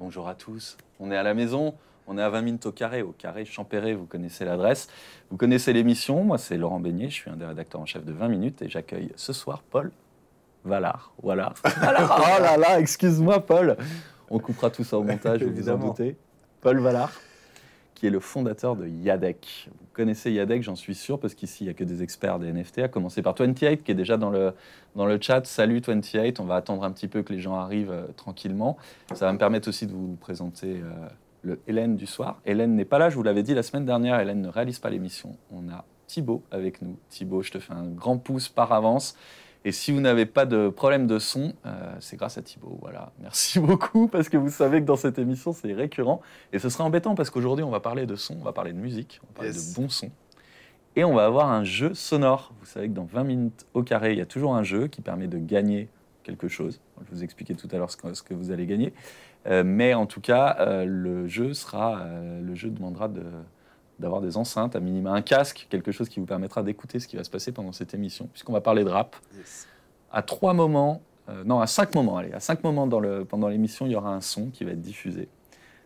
bonjour à tous. On est à la maison, on est à 20 minutes au carré, au carré Champéret, vous connaissez l'adresse. Vous connaissez l'émission, moi c'est Laurent Beignet, je suis un des rédacteurs en chef de 20 minutes et j'accueille ce soir Paul Valard. Voilà. oh là là, excuse-moi Paul. On coupera tout ça au montage, vous vous en doutez. Paul Valard qui est le fondateur de Yadek. Vous connaissez Yadek, j'en suis sûr, parce qu'ici, il n'y a que des experts des NFT, à commencer par 28, qui est déjà dans le, dans le chat. Salut 28, on va attendre un petit peu que les gens arrivent euh, tranquillement. Ça va me permettre aussi de vous présenter euh, le Hélène du soir. Hélène n'est pas là, je vous l'avais dit la semaine dernière, Hélène ne réalise pas l'émission. On a Thibaut avec nous. Thibaut, je te fais un grand pouce par avance. Et si vous n'avez pas de problème de son, euh, c'est grâce à Thibaut. Voilà. Merci beaucoup parce que vous savez que dans cette émission, c'est récurrent. Et ce sera embêtant parce qu'aujourd'hui, on va parler de son, on va parler de musique, on va parler de bon son. Et on va avoir un jeu sonore. Vous savez que dans 20 minutes au carré, il y a toujours un jeu qui permet de gagner quelque chose. Je vous expliquais tout à l'heure ce, que, vous allez gagner. Euh, mais en tout cas, euh, le jeu sera, le jeu demandera de, d'avoir des enceintes, à minima un casque, quelque chose qui vous permettra d'écouter ce qui va se passer pendant cette émission, puisqu'on va parler de rap. À trois moments, euh, non, à cinq moments, allez, à cinq moments dans le, pendant l'émission, il y aura un son qui va être diffusé.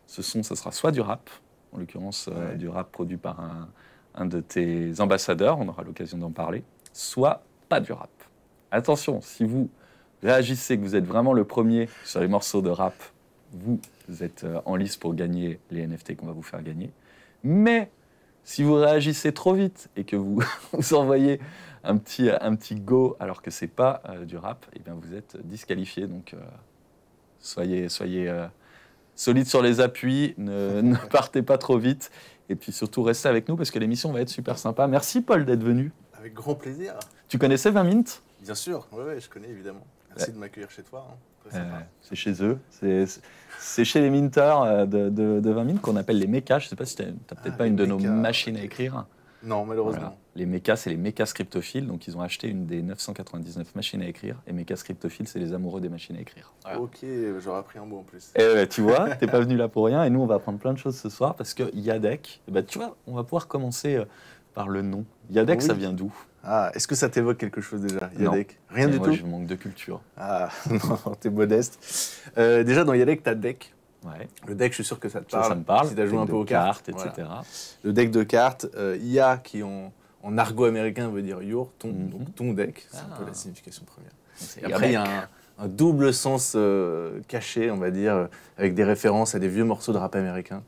Ce son, ça sera soit du rap, en l'occurrence euh, du rap produit par un, un de tes ambassadeurs, on aura l'occasion d'en parler, soit pas du rap. Attention, si vous réagissez, que vous êtes vraiment le premier sur les morceaux de rap, vous êtes euh, en lice pour gagner les NFT qu'on va vous faire gagner. Mais si vous réagissez trop vite et que vous, vous envoyez un petit, euh, un petit go alors que c'est pas euh, du rap, et eh bien vous êtes disqualifié. Donc euh, soyez, soyez solide sur les appuis, ne, partez pas trop vite. Et puis surtout, restez avec nous parce que l'émission va être super sympa. Merci Paul d'être venu. Avec grand plaisir. Tu connaissais 20 Minutes Bien sûr, oui, ouais, je connais évidemment. Merci de m'accueillir chez toi. Hein. Euh, c'est chez eux. C'est chez les minteurs euh, de, 20 minutes qu'on appelle les mécas. Je ne sais pas si tu n'as peut-être ah, pas une de nos machines à écrire. Non, malheureusement. Les mécas c'est les mechas cryptophiles Donc, ils ont acheté une des 999 machines à écrire. Et mechas c'est les amoureux des machines à écrire. Ok, j'aurais appris un mot en plus. Et eh tu vois, t'es pas venu là pour rien. Et nous, on va apprendre plein de choses ce soir parce que Yadek, eh ben, tu vois, on va pouvoir commencer euh, par le nom. Yadek, ça vient d'où ah, Est-ce que ça t'évoque quelque chose déjà, Yadek Rien du moi, tout Je manque de culture. Ah, non, t'es modeste. Euh, déjà, dans Yadek, t'as deck. Le deck, je suis sûr que ça te parle. Ça, me parle. Si t'as joué un peu aux cartes, etc. Le deck de cartes, euh, IA, qui en, argot américain veut dire your, ton, mhm. ton deck. C'est un peu ah. la signification première. après, il y a un, double sens euh, caché, on va dire, avec des références à des vieux morceaux de rap américain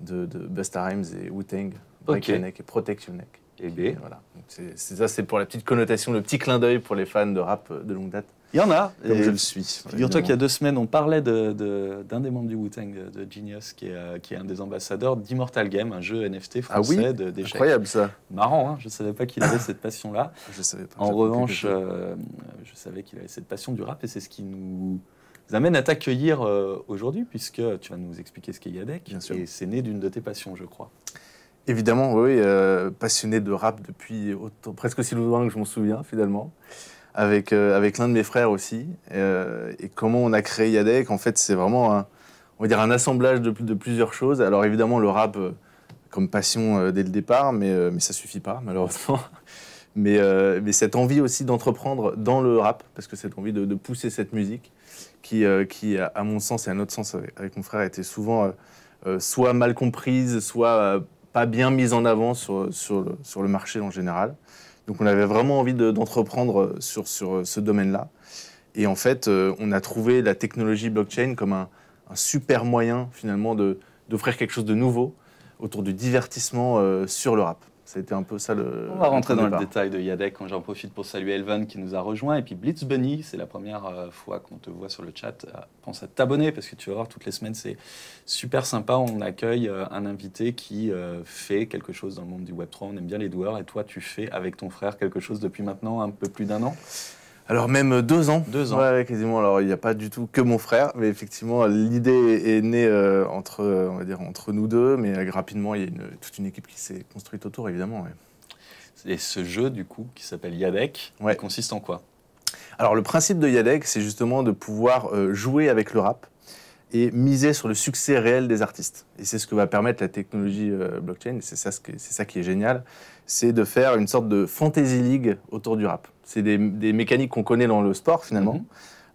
de, de Busta Rhymes et Wu-Tang, Break Your Neck et Protect Your Neck et B. Voilà. C'est ça, c'est pour la petite connotation, le petit clin d'œil pour les fans de rap euh, de longue date. Il y en a. Comme je le suis. Il toi qu'il y a deux semaines, on parlait d'un de, des membres du Wu-Tang, euh, de, Genius, euh, qui est, un des ambassadeurs d'Immortal Game, un jeu NFT ah français ah oui Incroyable ça. Marrant, hein je ne savais pas qu'il avait cette passion-là. Ah, je savais pas. En revanche, je savais qu'il avait cette passion du rap et c'est ce qui nous amène à t'accueillir aujourd'hui, puisque tu vas nous expliquer ce qu'est Yadek. Bien sûr. Et c'est né d'une de tes passions, je crois. Évidemment, oui, euh, passionné de rap depuis presque aussi loin que je m'en souviens finalement, avec, euh, avec l'un de mes frères aussi. Euh, et comment on a créé Yadek, en fait, c'est vraiment un, on va dire un assemblage de, de plusieurs choses. Alors évidemment, le rap comme passion dès le départ, mais, ça mais ça suffit pas malheureusement. Mais, mais cette envie aussi d'entreprendre dans le rap, parce que cette envie de, de pousser cette musique, qui, qui, à mon sens et à notre sens avec, mon frère, était souvent soit mal comprise, soit pas bien mise en avant sur, sur, le, marché en général. Donc on avait vraiment envie d'entreprendre sur, euh, ce domaine-là. Et en fait, euh, on a trouvé la technologie blockchain comme un, super moyen finalement d'offrir quelque chose de nouveau autour du divertissement euh, sur le rap. C'était un peu ça le. On va rentrer dans le détail de Yadek. quand J'en profite pour saluer Elvan qui nous a rejoint. Et puis Blitz Bunny, c'est la première euh, fois qu'on te voit sur le chat. Euh, pense à t'abonner parce que tu vas voir toutes les semaines, c'est super sympa. On accueille euh, un invité qui fait quelque chose dans le monde du Web3. On aime bien les doueurs. Et toi, tu fais avec ton frère quelque chose depuis maintenant un peu plus d'un an alors même deux ans. Deux ans. Ouais, quasiment. Alors il n'y a pas du tout que mon frère, mais effectivement l'idée est née euh, entre, euh, on va dire, entre nous deux, mais euh, rapidement il y a toute une équipe qui s'est construite autour, évidemment. Et ce jeu du coup qui s'appelle Yadek, il consiste en quoi Alors le principe de Yadek, c'est justement de pouvoir jouer avec le rap et miser sur le succès réel des artistes. Et c'est ce que va permettre la technologie blockchain, c'est ça qui est génial, c'est de faire une sorte de fantasy league autour du rap. C'est des, mécaniques qu'on connaît dans le sport finalement, mhm.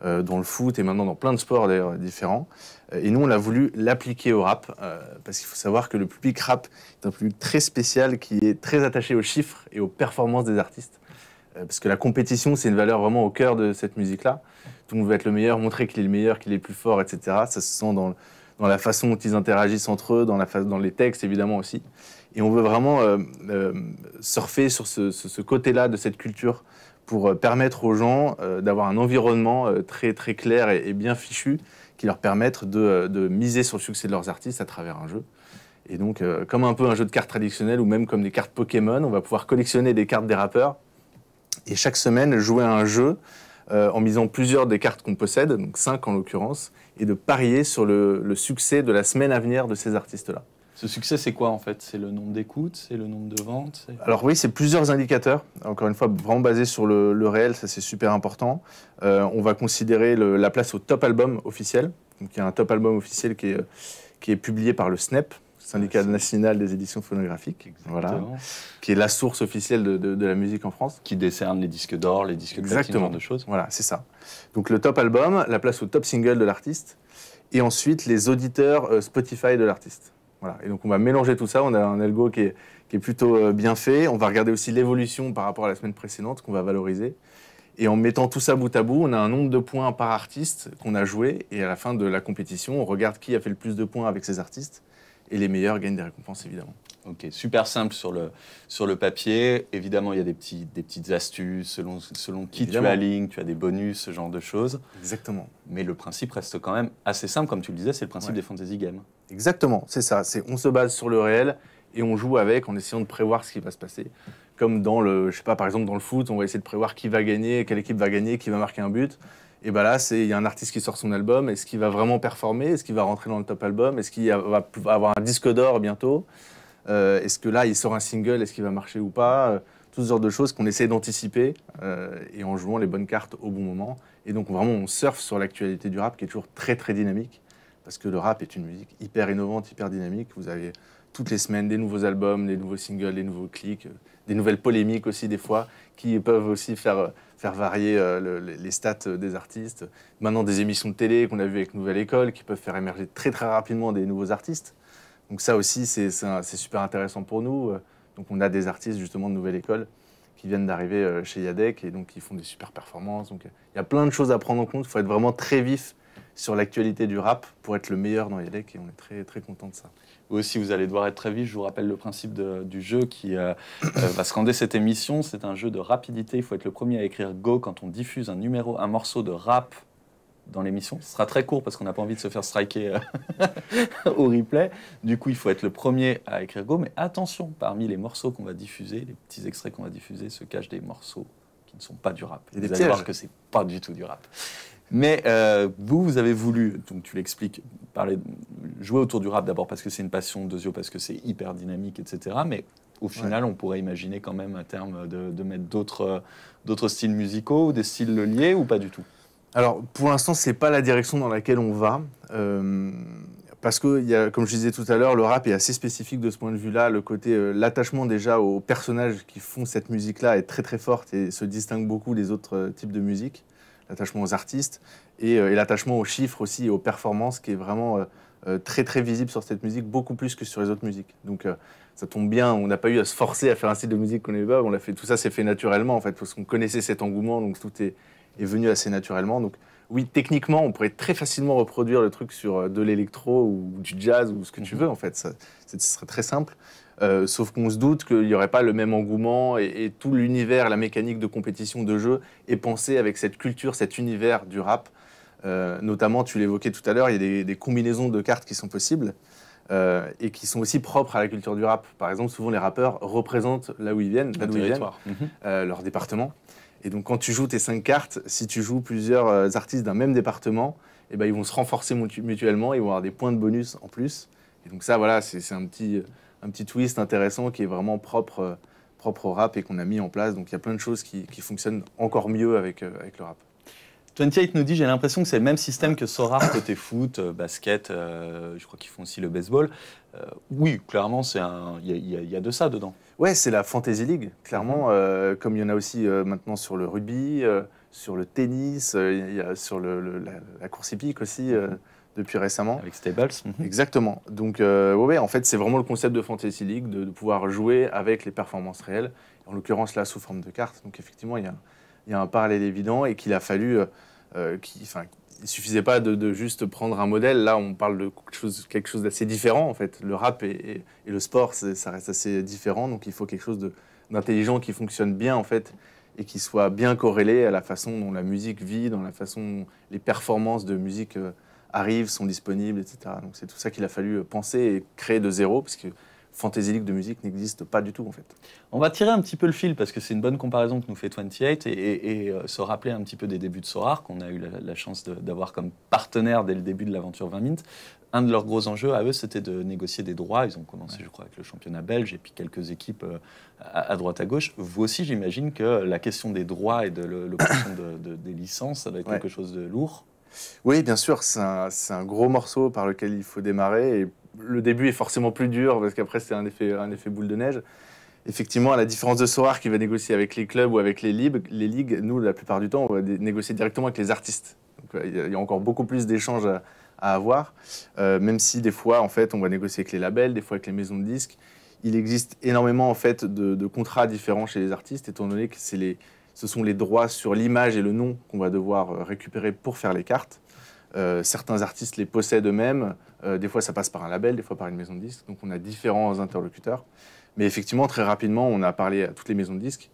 euh, dans le foot et maintenant dans plein de sports d'ailleurs différents. Euh, et nous, on a voulu l'appliquer au rap euh, parce qu'il faut savoir que le public rap est un public très spécial qui est très attaché aux chiffres et aux performances des artistes. parce que la compétition, c'est une valeur vraiment au cœur de cette musique-là. Tout le monde veut être le meilleur, montrer qu'il est le meilleur, qu'il est le plus fort, etc. Ça se sent dans, la façon dont ils interagissent entre eux, dans, les textes évidemment aussi. Et on veut vraiment surfer sur ce, ce côté-là de cette culture pour euh, permettre aux gens euh, d'avoir un environnement euh, très, très clair et, bien fichu qui leur permette de, miser sur le succès de leurs artistes à travers un jeu. Et donc, comme un peu un jeu de cartes traditionnel ou même comme des cartes Pokémon, on va pouvoir collectionner des cartes des rappeurs et chaque semaine jouer à un jeu en misant plusieurs des cartes qu'on possède, donc cinq en l'occurrence, et de parier sur le succès de la semaine à venir de ces artistes-là. Ce succès, c'est quoi en fait C'est le nombre d'écoutes, c'est le nombre de ventes Alors oui, c'est plusieurs indicateurs. Encore une fois, vraiment basé sur le, réel, ça c'est super important. Euh, on va considérer la place au top album officiel. Donc il y a un top album officiel qui est, qui est publié par le SNEP, Syndicat ah, national des éditions phonographiques, voilà, qui est la source officielle de, la musique en France. Qui décerne les disques d'or, les disques de platine, genre de choses. Voilà, c'est ça. Donc le top album, la place au top single de l'artiste, et ensuite les auditeurs euh, Spotify de l'artiste. Voilà. Et donc on va mélanger tout ça, on a un algo qui est, plutôt euh, bien fait, on va regarder aussi l'évolution par rapport à la semaine précédente qu'on va valoriser. Et en mettant tout ça bout à bout, on a un nombre de points par artiste qu'on a joué. Et à la fin de la compétition, on regarde qui a fait le plus de points avec ses artistes. Et les meilleurs gagnent des récompenses, évidemment. Ok, super simple sur le, sur le papier. Évidemment, il y a des, petits, des petites astuces selon, selon qui tu alignes, tu as des bonus, ce genre de choses. Exactement. Mais le principe reste quand même assez simple, comme tu le disais, c'est le principe des fantasy games. Exactement, c'est ça. C'est on se base sur le réel et on joue avec en essayant de prévoir ce qui va se passer. Comme dans le, je sais pas, par exemple dans le foot, on va essayer de prévoir qui va gagner, quelle équipe va gagner, qui va marquer un but. Et bien là, c'est il y a un artiste qui sort son album, est-ce qu'il va vraiment performer, est-ce qu'il va rentrer dans le top album, est-ce qu'il va avoir un disque d'or bientôt. Euh, est-ce que là, il sort un single Est-ce qu'il va marcher ou pas euh, Toutes sortes de choses qu'on essaie d'anticiper euh, et en jouant les bonnes cartes au bon moment. Et donc, vraiment, on surfe sur l'actualité du rap qui est toujours très, très dynamique. Parce que le rap est une musique hyper innovante, hyper dynamique. Vous avez toutes les semaines des nouveaux albums, des nouveaux singles, des nouveaux clics, des nouvelles polémiques aussi, des fois, qui peuvent aussi faire varier les stats des artistes. Maintenant, des émissions de télé qu'on a vu avec Nouvelle École qui peuvent faire émerger très très rapidement des nouveaux artistes. Donc ça aussi, c'est super intéressant pour nous. Euh. Donc on a des artistes justement de nouvelle école qui viennent d'arriver euh, chez Yadek et donc ils font des super performances. Donc il y a plein de choses à prendre en compte. Il faut être vraiment très vif sur l'actualité du rap pour être le meilleur dans Yadek et on est très très content de ça. Vous aussi, vous allez devoir être très vif. Je vous rappelle le principe du jeu qui euh, va scander cette émission. C'est un jeu de rapidité. Il faut être le premier à écrire Go quand on diffuse un numéro, un morceau de rap dans l'émission. Ce sera très court parce qu'on n'a pas envie de se faire striker euh, au replay. Du coup, il faut être le premier à écrire Go. Mais attention, parmi les morceaux qu'on va diffuser, les petits extraits qu'on va diffuser, se cachent des morceaux qui ne sont pas du rap. vous des allez voir que c'est pas du tout du rap. Mais euh, vous, vous avez voulu, donc tu l'expliques, parler, jouer autour du rap d'abord parce que c'est une passion de Zio, parce que c'est hyper dynamique, etc. Mais au final, on pourrait imaginer quand même à terme de, mettre d'autres, euh, d'autres styles musicaux ou des styles liés ou pas du tout alors, pour l'instant, ce n'est pas la direction dans laquelle on va. Euh, parce que, y a, comme je disais tout à l'heure, le rap est assez spécifique de ce point de vue-là. Le côté, euh, l'attachement déjà aux personnages qui font cette musique-là est très très forte et se distingue beaucoup des autres euh, types de musique. L'attachement aux artistes et, l'attachement aux chiffres aussi et aux performances qui est vraiment très très visible sur cette musique, beaucoup plus que sur les autres musiques. Donc ça tombe bien, on n'a pas eu à se forcer à faire un style de musique qu'on n'est pas, on l'a fait, tout ça s'est fait naturellement en fait, parce qu'on connaissait cet engouement, donc tout est est venu assez naturellement. Donc, oui, techniquement, on pourrait très facilement reproduire le truc sur euh, de l'électro ou du jazz ou ce que tu mhm. veux, en fait. Ça, ce serait très simple. Euh, sauf qu'on se doute qu'il n'y aurait pas le même engouement et, tout l'univers, la mécanique de compétition de jeu est pensée avec cette culture, cet univers du rap. Euh, notamment, tu l'évoquais tout à l'heure, il y a des, combinaisons de cartes qui sont possibles et qui sont aussi propres à la culture du rap. Par exemple, souvent les rappeurs représentent là où ils viennent, leur territoire, leur département. Et donc, quand tu joues tes cinq cartes, si tu joues plusieurs euh, artistes d'un même département, eh ben, ils vont se renforcer mutuellement, ils vont avoir des points de bonus en plus. Et donc ça, voilà, c'est un petit, twist intéressant qui est vraiment euh, propre, au rap et qu'on a mis en place. Donc il y a plein de choses qui, fonctionnent encore mieux avec, euh, le rap. 28 nous dit, j'ai l'impression que c'est le même système que Sora côté foot, basket, je crois qu'ils font aussi le baseball. oui, clairement, il y a de ça dedans. Ouais, c'est la Fantasy League, clairement, euh, comme il y en a aussi euh, maintenant sur le rugby, euh, sur le tennis, sur la, course hippique aussi. Mhm. depuis récemment. Avec Stables. Mhm. Exactement. Donc, ouais, en fait, c'est vraiment le concept de Fantasy League, de, pouvoir jouer avec les performances réelles, en l'occurrence là sous forme de cartes. Donc, effectivement, il y a, un parallèle évident et qu'il a fallu, qui, il suffisait pas de, juste prendre un modèle. Là, on parle de quelque chose, d'assez différent, en fait. Le rap et, le sport, ça reste assez différent. Donc, il faut quelque chose d'intelligent qui fonctionne bien, en fait, et qui soit bien corrélé à la façon dont la musique vit, dans la façon dont les performances de musique euh, arrivent, sont disponibles, etc. Donc, c'est tout ça qu'il a fallu euh, penser et créer de zéro, parce League de musique n'existe pas du tout en fait. On va tirer un petit peu le fil parce que c'est une bonne comparaison que nous fait 28 et, euh, se rappeler un petit peu des débuts de Sorar qu'on a eu la, chance d'avoir comme partenaire dès le début de l'aventure 20 Mint. Un de leurs gros enjeux à eux, c'était de négocier des droits. Ils ont commencé, je crois, avec le championnat belge et puis quelques équipes euh, à, droite à gauche. Vous aussi, j'imagine que la question des droits et de l'obtention des licences, ça va être quelque chose de lourd. Oui, bien sûr, c'est un, gros morceau par lequel il faut démarrer. Et le début est forcément plus dur parce qu'après c'est un effet, boule de neige. Effectivement, à la différence de Sorar qui va négocier avec les clubs ou avec les, ligues, les ligues, nous, la plupart du temps, on va négocier directement avec les artistes. Euh, il y a encore beaucoup plus d'échanges à, avoir, euh, même si des fois, en fait, on va négocier avec les labels, des fois avec les maisons de disques. Il existe énormément, en fait, de, contrats différents chez les artistes, étant donné que les, ce sont les droits sur l'image et le nom qu'on va devoir euh, récupérer pour faire les cartes. Euh, certains artistes les possèdent eux-mêmes. Euh, des fois, ça passe par un label, des fois par une maison de disques. Donc, on a différents interlocuteurs. Mais effectivement, très rapidement, on a parlé à toutes les maisons de disques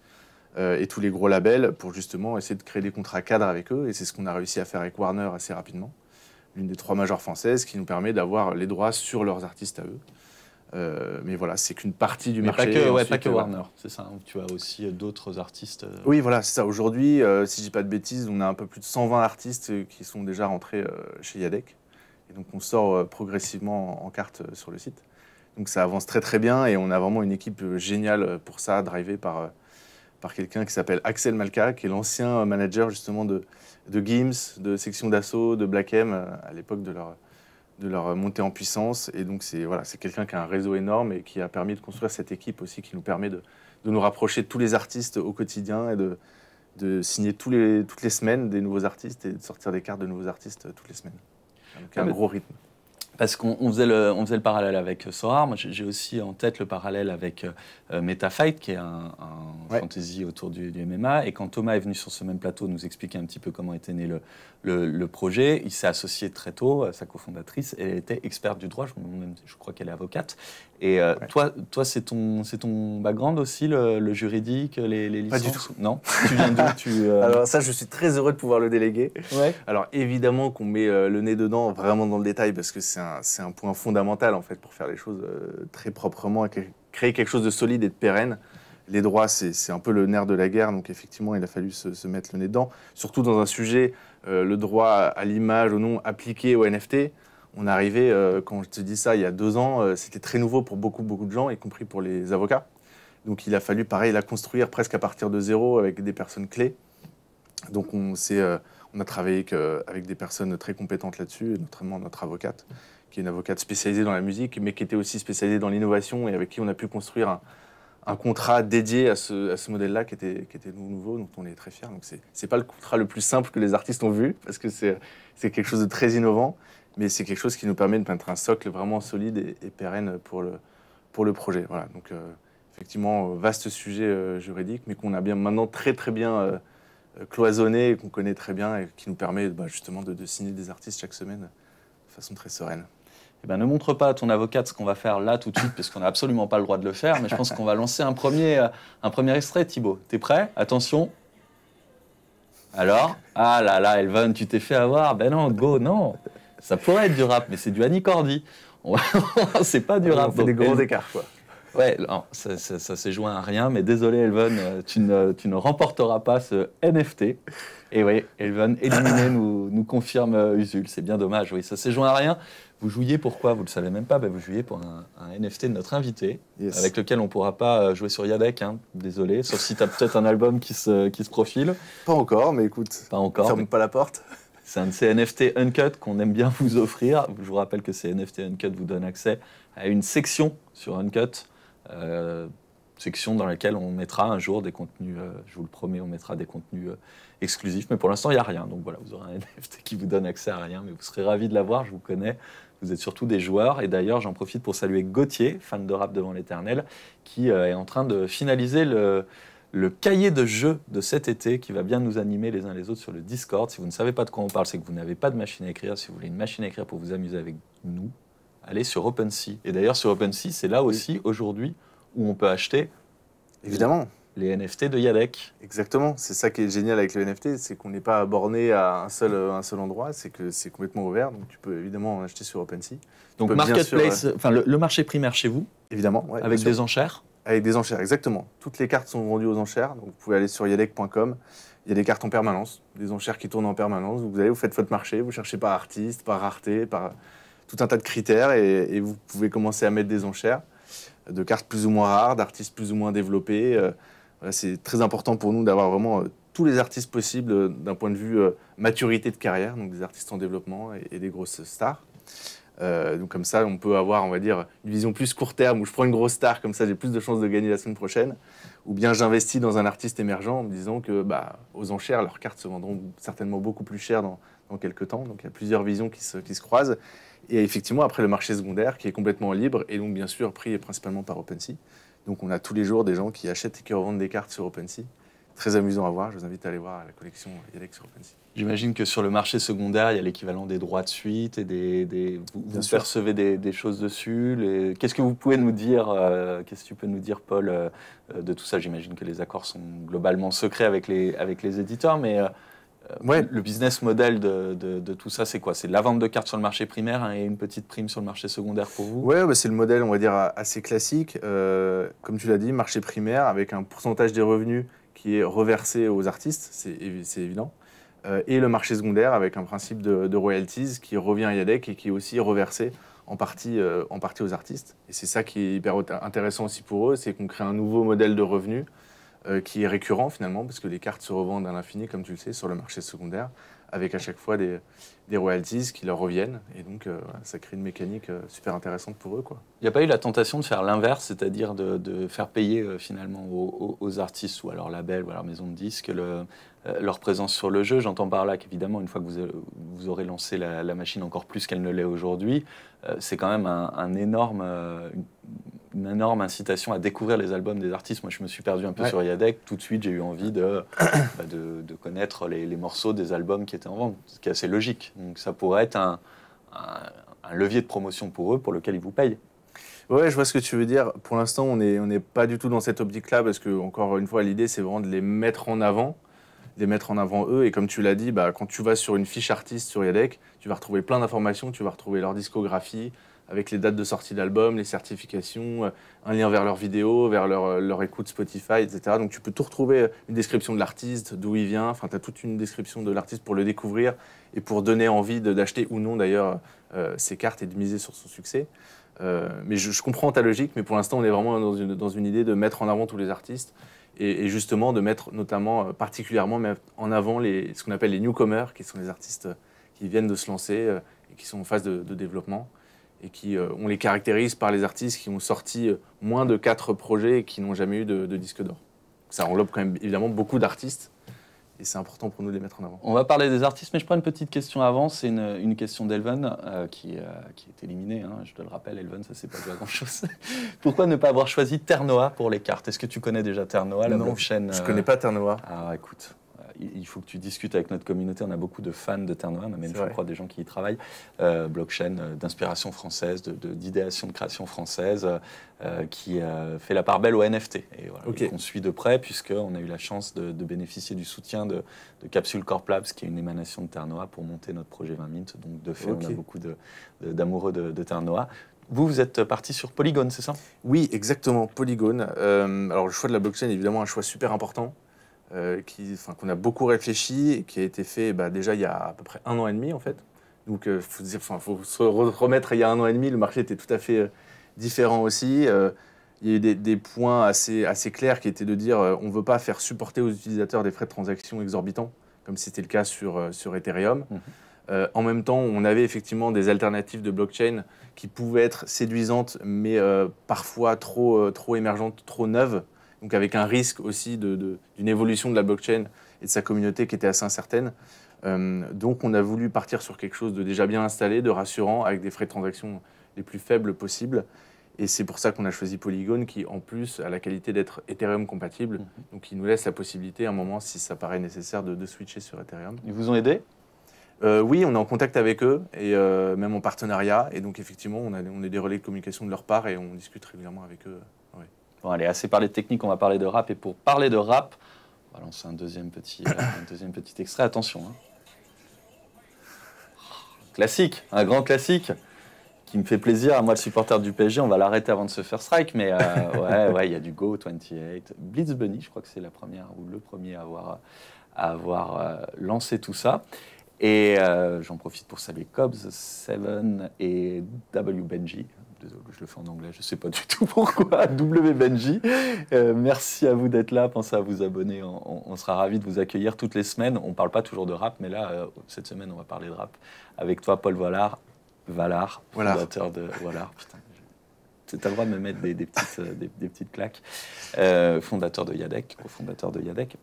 euh, et tous les gros labels pour justement essayer de créer des contrats cadres avec eux. Et c'est ce qu'on a réussi à faire avec Warner assez rapidement, l'une des trois majors françaises, qui nous permet d'avoir les droits sur leurs artistes à eux. Euh, mais voilà, c'est qu'une partie du marché. Pas que, pas euh, que Warner, c'est ça. Tu as aussi euh, d'autres artistes. Oui, voilà, c'est ça. Aujourd'hui, si je dis pas de bêtises, on a un peu plus de 120 artistes qui sont déjà rentrés chez Yadek. Et donc, on sort progressivement en, carte sur le site. Donc, ça avance très très bien et on a vraiment une équipe géniale pour ça, drivée par, par quelqu'un qui s'appelle Axel Malka, qui est l'ancien manager justement de, de Gims, de Section d'Assaut, de Black M, à l'époque de leur de leur montée en puissance. Et donc, c'est voilà, quelqu'un qui a un réseau énorme et qui a permis de construire cette équipe aussi qui nous permet de, nous rapprocher de tous les artistes au quotidien et de, de signer tous les, toutes les semaines des nouveaux artistes et de sortir des cartes de nouveaux artistes toutes les semaines. Donc, un ah, gros rythme. Parce qu'on faisait, le, on faisait le parallèle avec euh, Sora. Moi, j'ai aussi en tête le parallèle avec euh, euh, MetaFight, qui est un, fantasy autour du, du, MMA. Et quand Thomas est venu sur ce même plateau nous expliquer un petit peu comment était né le, le, projet. Il s'est associé très tôt, à sa cofondatrice, elle était experte du droit, je, je crois qu'elle est avocate. Et euh, toi, toi c'est ton, ton background aussi, le, juridique, les, licences Pas du tout. Non Tu viens d'où euh, Alors ça, je suis très heureux de pouvoir le déléguer. Alors évidemment qu'on met euh, le nez dedans, vraiment dans le détail, parce que c'est un, point fondamental, en fait, pour faire les choses très proprement, et créer quelque chose de solide et de pérenne les droits, c'est un peu le nerf de la guerre, donc effectivement, il a fallu se, mettre le nez dedans, surtout dans un sujet euh, le droit à l'image ou non appliqué au NFT, on arrivait, euh, quand je te dis ça, il y a deux ans, euh, c'était très nouveau pour beaucoup, beaucoup de gens, y compris pour les avocats. Donc il a fallu, pareil, la construire presque à partir de zéro avec des personnes clés. Donc on, on a travaillé avec des personnes très compétentes là-dessus, notamment notre avocate, qui est une avocate spécialisée dans la musique, mais qui était aussi spécialisée dans l'innovation et avec qui on a pu construire un, un contrat dédié à ce, modèle-là qui était, qui était nouveau, dont on est très fier. Donc c'est n'est pas le contrat le plus simple que les artistes ont vu, parce que c'est quelque chose de très innovant, mais c'est quelque chose qui nous permet de peindre un socle vraiment solide et, pérenne pour le, pour le projet. Voilà, donc euh, effectivement, euh, vaste sujet euh, juridique, mais qu'on a bien maintenant très très bien cloisonné, qu'on connaît très bien et qui nous permet bah, justement de, de signer des artistes chaque semaine de façon très sereine. Eh ben, ne montre pas à ton avocate ce qu'on va faire là tout de suite, parce qu'on n'a absolument pas le droit de le faire, mais je pense qu'on va lancer un premier, euh, un premier extrait, Thibaut. T'es prêt Attention. Alors Ah là là, Elvan, tu t'es fait avoir. Ben non, go, non. Ça pourrait être du rap, mais c'est du Annie Cordy. c'est pas du rap. C'est des gros écarts, quoi. Ouais, ça, s'est joint à rien, mais désolé, Elven, euh, tu ne, tu ne remporteras pas ce NFT. Et oui, Elvan, éliminé, nous, nous confirme euh, Usul. C'est bien dommage, oui, ça s'est joint à rien. Vous jouiez pourquoi Vous ne le savez même pas. vous jouiez pour un, NFT de notre invité, avec lequel on ne pourra pas euh, jouer sur Yadek. Hein. désolé, sauf si tu as peut-être un album qui se, qui se profile. Pas encore, mais écoute, pas encore, ferme pas la porte. C'est un de ces NFT Uncut qu'on aime bien vous offrir. Je vous rappelle que ces NFT Uncut vous donnent accès à une section sur Uncut, euh, section dans laquelle on mettra un jour des contenus, euh, je vous le promets, on mettra des contenus exclusifs, mais pour l'instant, il n'y a rien. Donc voilà, vous aurez un NFT qui vous donne accès à rien, mais vous serez ravis de l'avoir, je vous connais. Vous êtes surtout des joueurs. Et d'ailleurs, j'en profite pour saluer Gauthier, fan de rap devant l'éternel, qui euh, est en train de finaliser le, le cahier de jeu de cet été qui va bien nous animer les uns les autres sur le Discord. Si vous ne savez pas de quoi on parle, c'est que vous n'avez pas de machine à écrire. Si vous voulez une machine à écrire pour vous amuser avec nous, allez sur OpenSea. Et d'ailleurs, sur OpenSea, c'est là aussi, aujourd'hui, où on peut acheter Évidemment les NFT de Yadek. Exactement, c'est ça qui est génial avec les NFT, c'est qu'on n'est pas borné à un seul, mm. un seul endroit, c'est que c'est complètement ouvert, donc tu peux évidemment en acheter sur OpenSea. Donc marketplace, euh, le, marché primaire chez vous, évidemment, avec des enchères. Avec des enchères, exactement. Toutes les cartes sont vendues aux enchères, donc vous pouvez aller sur yadek.com, Il y a des cartes en permanence, des enchères qui tournent en permanence. Vous allez, vous faites votre marché, vous cherchez par artiste, par rareté, par tout un tas de critères, et, et vous pouvez commencer à mettre des enchères euh, de cartes plus ou moins rares, d'artistes plus ou moins développés. Euh, c'est très important pour nous d'avoir vraiment euh, tous les artistes possibles euh, d'un point de vue euh, maturité de carrière, donc des artistes en développement et, des grosses stars. comme ça, on peut avoir, on va dire, une vision plus court terme où je prends une grosse star, comme ça j'ai plus de chances de gagner la semaine prochaine. Ou bien j'investis dans un artiste émergent en me disant que, bah, aux enchères, leurs cartes se vendront certainement beaucoup plus cher dans, quelques temps. Donc il y a plusieurs visions qui se, qui se croisent. Et effectivement, après le marché secondaire qui est complètement libre et donc bien sûr pris principalement par OpenSea. Donc on a tous les jours des gens qui achètent et qui revendent des cartes sur OpenSea. Très amusant à voir, je vous invite à aller voir la collection Yalex sur OpenSea. J'imagine que sur le marché secondaire, il y a l'équivalent des droits de suite et des, vous, percevez des, choses dessus. Qu'est-ce que vous pouvez nous dire euh, Qu'est-ce que tu peux nous dire, Paul, euh, de tout ça J'imagine que les accords sont globalement secrets avec les avec les éditeurs, mais euh, euh, le business model de, tout ça, c'est quoi C'est la vente de cartes sur le marché primaire hein, et une petite prime sur le marché secondaire pour vous Oui, bah, c'est le modèle, on va dire, assez classique. Euh, comme tu l'as dit, marché primaire avec un pourcentage des revenus qui est reversé aux artistes, c'est évident. Euh, et le marché secondaire avec un principe de, royalties qui revient à Yadek et qui est aussi reversé en partie, en partie aux artistes. Et c'est ça qui est hyper intéressant aussi pour eux, c'est qu'on crée un nouveau modèle de revenus euh, qui est récurrent finalement, parce que les cartes se revendent à l'infini, comme tu le sais, sur le marché secondaire, avec à chaque fois des, des royalties qui leur reviennent. Et donc, euh, ça crée une mécanique euh, super intéressante pour eux. Il n'y a pas eu la tentation de faire l'inverse, c'est-à-dire de, faire payer finalement aux, artistes ou à leur label ou à leur maison de disques le, leur présence sur le jeu. J'entends par là qu'évidemment, une fois que vous, aurez lancé la, machine encore plus qu'elle ne l'est aujourd'hui, c'est quand même un, énorme une énorme incitation à découvrir les albums des artistes. Moi, je me suis perdu un peu sur Yadek. Tout de suite, j'ai eu envie de, bah, de, connaître les, morceaux des albums qui étaient en vente, ce qui est assez logique. Donc, ça pourrait être un, levier de promotion pour eux, pour lequel ils vous payent. Ouais, je vois ce que tu veux dire. Pour l'instant, on n'est pas du tout dans cette optique-là parce que, encore une fois, l'idée, c'est vraiment de les mettre en avant, de les mettre en avant eux. Et comme tu l'as dit, bah, quand tu vas sur une fiche artiste sur Yadek, tu vas retrouver plein d'informations, tu vas retrouver leur discographie, avec les dates de sortie d'album, les certifications, euh, un lien vers leurs vidéo, vers euh, leur, écoute Spotify, etc. Donc tu peux tout retrouver, euh, une description de l'artiste, d'où il vient, enfin tu as toute une description de l'artiste pour le découvrir et pour donner envie d'acheter ou non d'ailleurs ses cartes et de miser sur son succès. mais je, comprends ta logique, mais pour l'instant on est vraiment dans une, idée de mettre en avant tous les artistes et, justement de mettre notamment, particulièrement en avant les, ce qu'on appelle les newcomers, qui sont les artistes qui viennent de se lancer et qui sont en phase de développement et qui, euh, on les caractérise par les artistes qui ont sorti euh, moins de 4 projets et qui n'ont jamais eu de, disque d'or. Ça enveloppe quand même évidemment beaucoup d'artistes et c'est important pour nous de les mettre en avant. On va parler des artistes, mais je prends une petite question avant. C'est une, question d'Elven euh, qui, qui, est éliminée. Hein. Je te le rappelle, Elven, ça ne s'est pas dit à grand chose. Pourquoi ne pas avoir choisi Ternoa pour les cartes Est-ce que tu connais déjà Ternoa, la non, chaîne euh... Je connais pas Ternoa. Ah, écoute il faut que tu discutes avec notre communauté. On a beaucoup de fans de Terre même je crois des gens qui y travaillent. Euh, blockchain euh, d'inspiration française, d'idéation de, création française, euh, qui fait la part belle au NFT. Et voilà, suit de près, puisqu'on a eu la chance de, bénéficier du soutien de, Capsule Corp Labs, qui est une émanation de Terre pour monter notre projet 20 Mint. Donc, de fait, on a beaucoup d'amoureux de, de Vous, vous êtes parti sur Polygon, c'est ça Oui, exactement, Polygon. alors, le choix de la blockchain est évidemment un choix super important. Euh, qu'on a beaucoup réfléchi et qui a été fait bah, déjà il y a à peu près un an et demi en fait. Donc euh, il faut, se remettre il y a un an et demi, le marché était tout à fait euh, différent aussi. il y a eu des, points assez, clairs qui étaient de dire on ne veut pas faire supporter aux utilisateurs des frais de transaction exorbitants, comme c'était le cas sur, Ethereum. Mhm. en même temps, on avait effectivement des alternatives de blockchain qui pouvaient être séduisantes, mais parfois trop, trop émergentes, trop neuves donc avec un risque aussi d'une évolution de la blockchain et de sa communauté qui était assez incertaine. Euh, donc on a voulu partir sur quelque chose de déjà bien installé, de rassurant, avec des frais de transaction les plus faibles possibles. Et c'est pour ça qu'on a choisi Polygon, qui en plus a la qualité d'être Ethereum compatible, mhm. donc qui nous laisse la possibilité à un moment, si ça paraît nécessaire, de, switcher sur Ethereum. Ils vous ont aidé euh, oui, on est en contact avec eux, et euh, même en partenariat. Et donc, effectivement, on, on est des relais de communication de leur part et on discute régulièrement avec eux Bon, allez, assez parlé de technique, on va parler de rap. Et pour parler de rap, on va lancer un deuxième petit, deuxième petit extrait. Attention. Hein. Classique, un grand classique qui me fait plaisir. Moi, le supporter du PSG, on va l'arrêter avant de se faire strike. Mais euh, ouais, il y a du Go 28. Blitz Bunny, je crois que c'est la première ou le premier à avoir, à avoir euh, lancé tout ça. Et euh, j'en profite pour saluer Cobbs, Seven et W Benji désolé, je le fais en anglais, je ne sais pas du tout pourquoi, W Benji. Euh, merci à vous d'être là, pensez à vous abonner, on, sera ravis de vous accueillir toutes les semaines. On ne parle pas toujours de rap, mais là, euh, cette semaine, on va parler de rap. Avec toi, Paul Vallard, Vallard, fondateur de... Voilà, c'est tu as le droit de me mettre des, des petites, euh, des, petites claques. fondateur de Yadek, Fondateur de Yadek.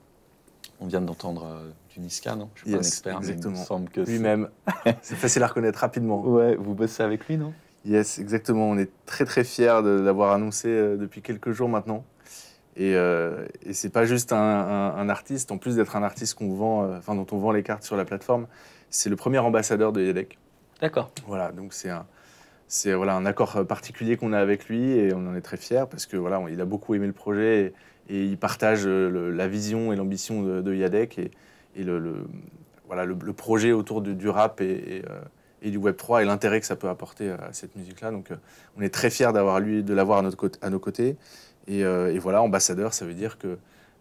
On vient d'entendre euh, du non Je suis pas un expert, mais il me semble que lui-même. C'est facile à reconnaître rapidement. Ouais, vous bossez avec lui, non Yes, exactement. On est très très fiers de l'avoir annoncé euh, depuis quelques jours maintenant. Et, euh, et c'est pas juste un, artiste, en plus d'être un artiste vend, euh, enfin, dont on vend les cartes sur la plateforme, c'est le premier ambassadeur de Yadek. D'accord. Voilà, donc c'est un, voilà, un accord euh, particulier qu'on a avec lui et on en est très fiers parce que voilà, il a beaucoup aimé le projet et, il partage la vision et l'ambition de, de Yadek et, et le, voilà, le, projet autour du, rap et, et du Web3 et l'intérêt que ça peut apporter à cette musique-là. Donc euh, on est très fiers d'avoir lui, de l'avoir à, à nos côtés. Euh, et, voilà, ambassadeur, ça veut dire que euh,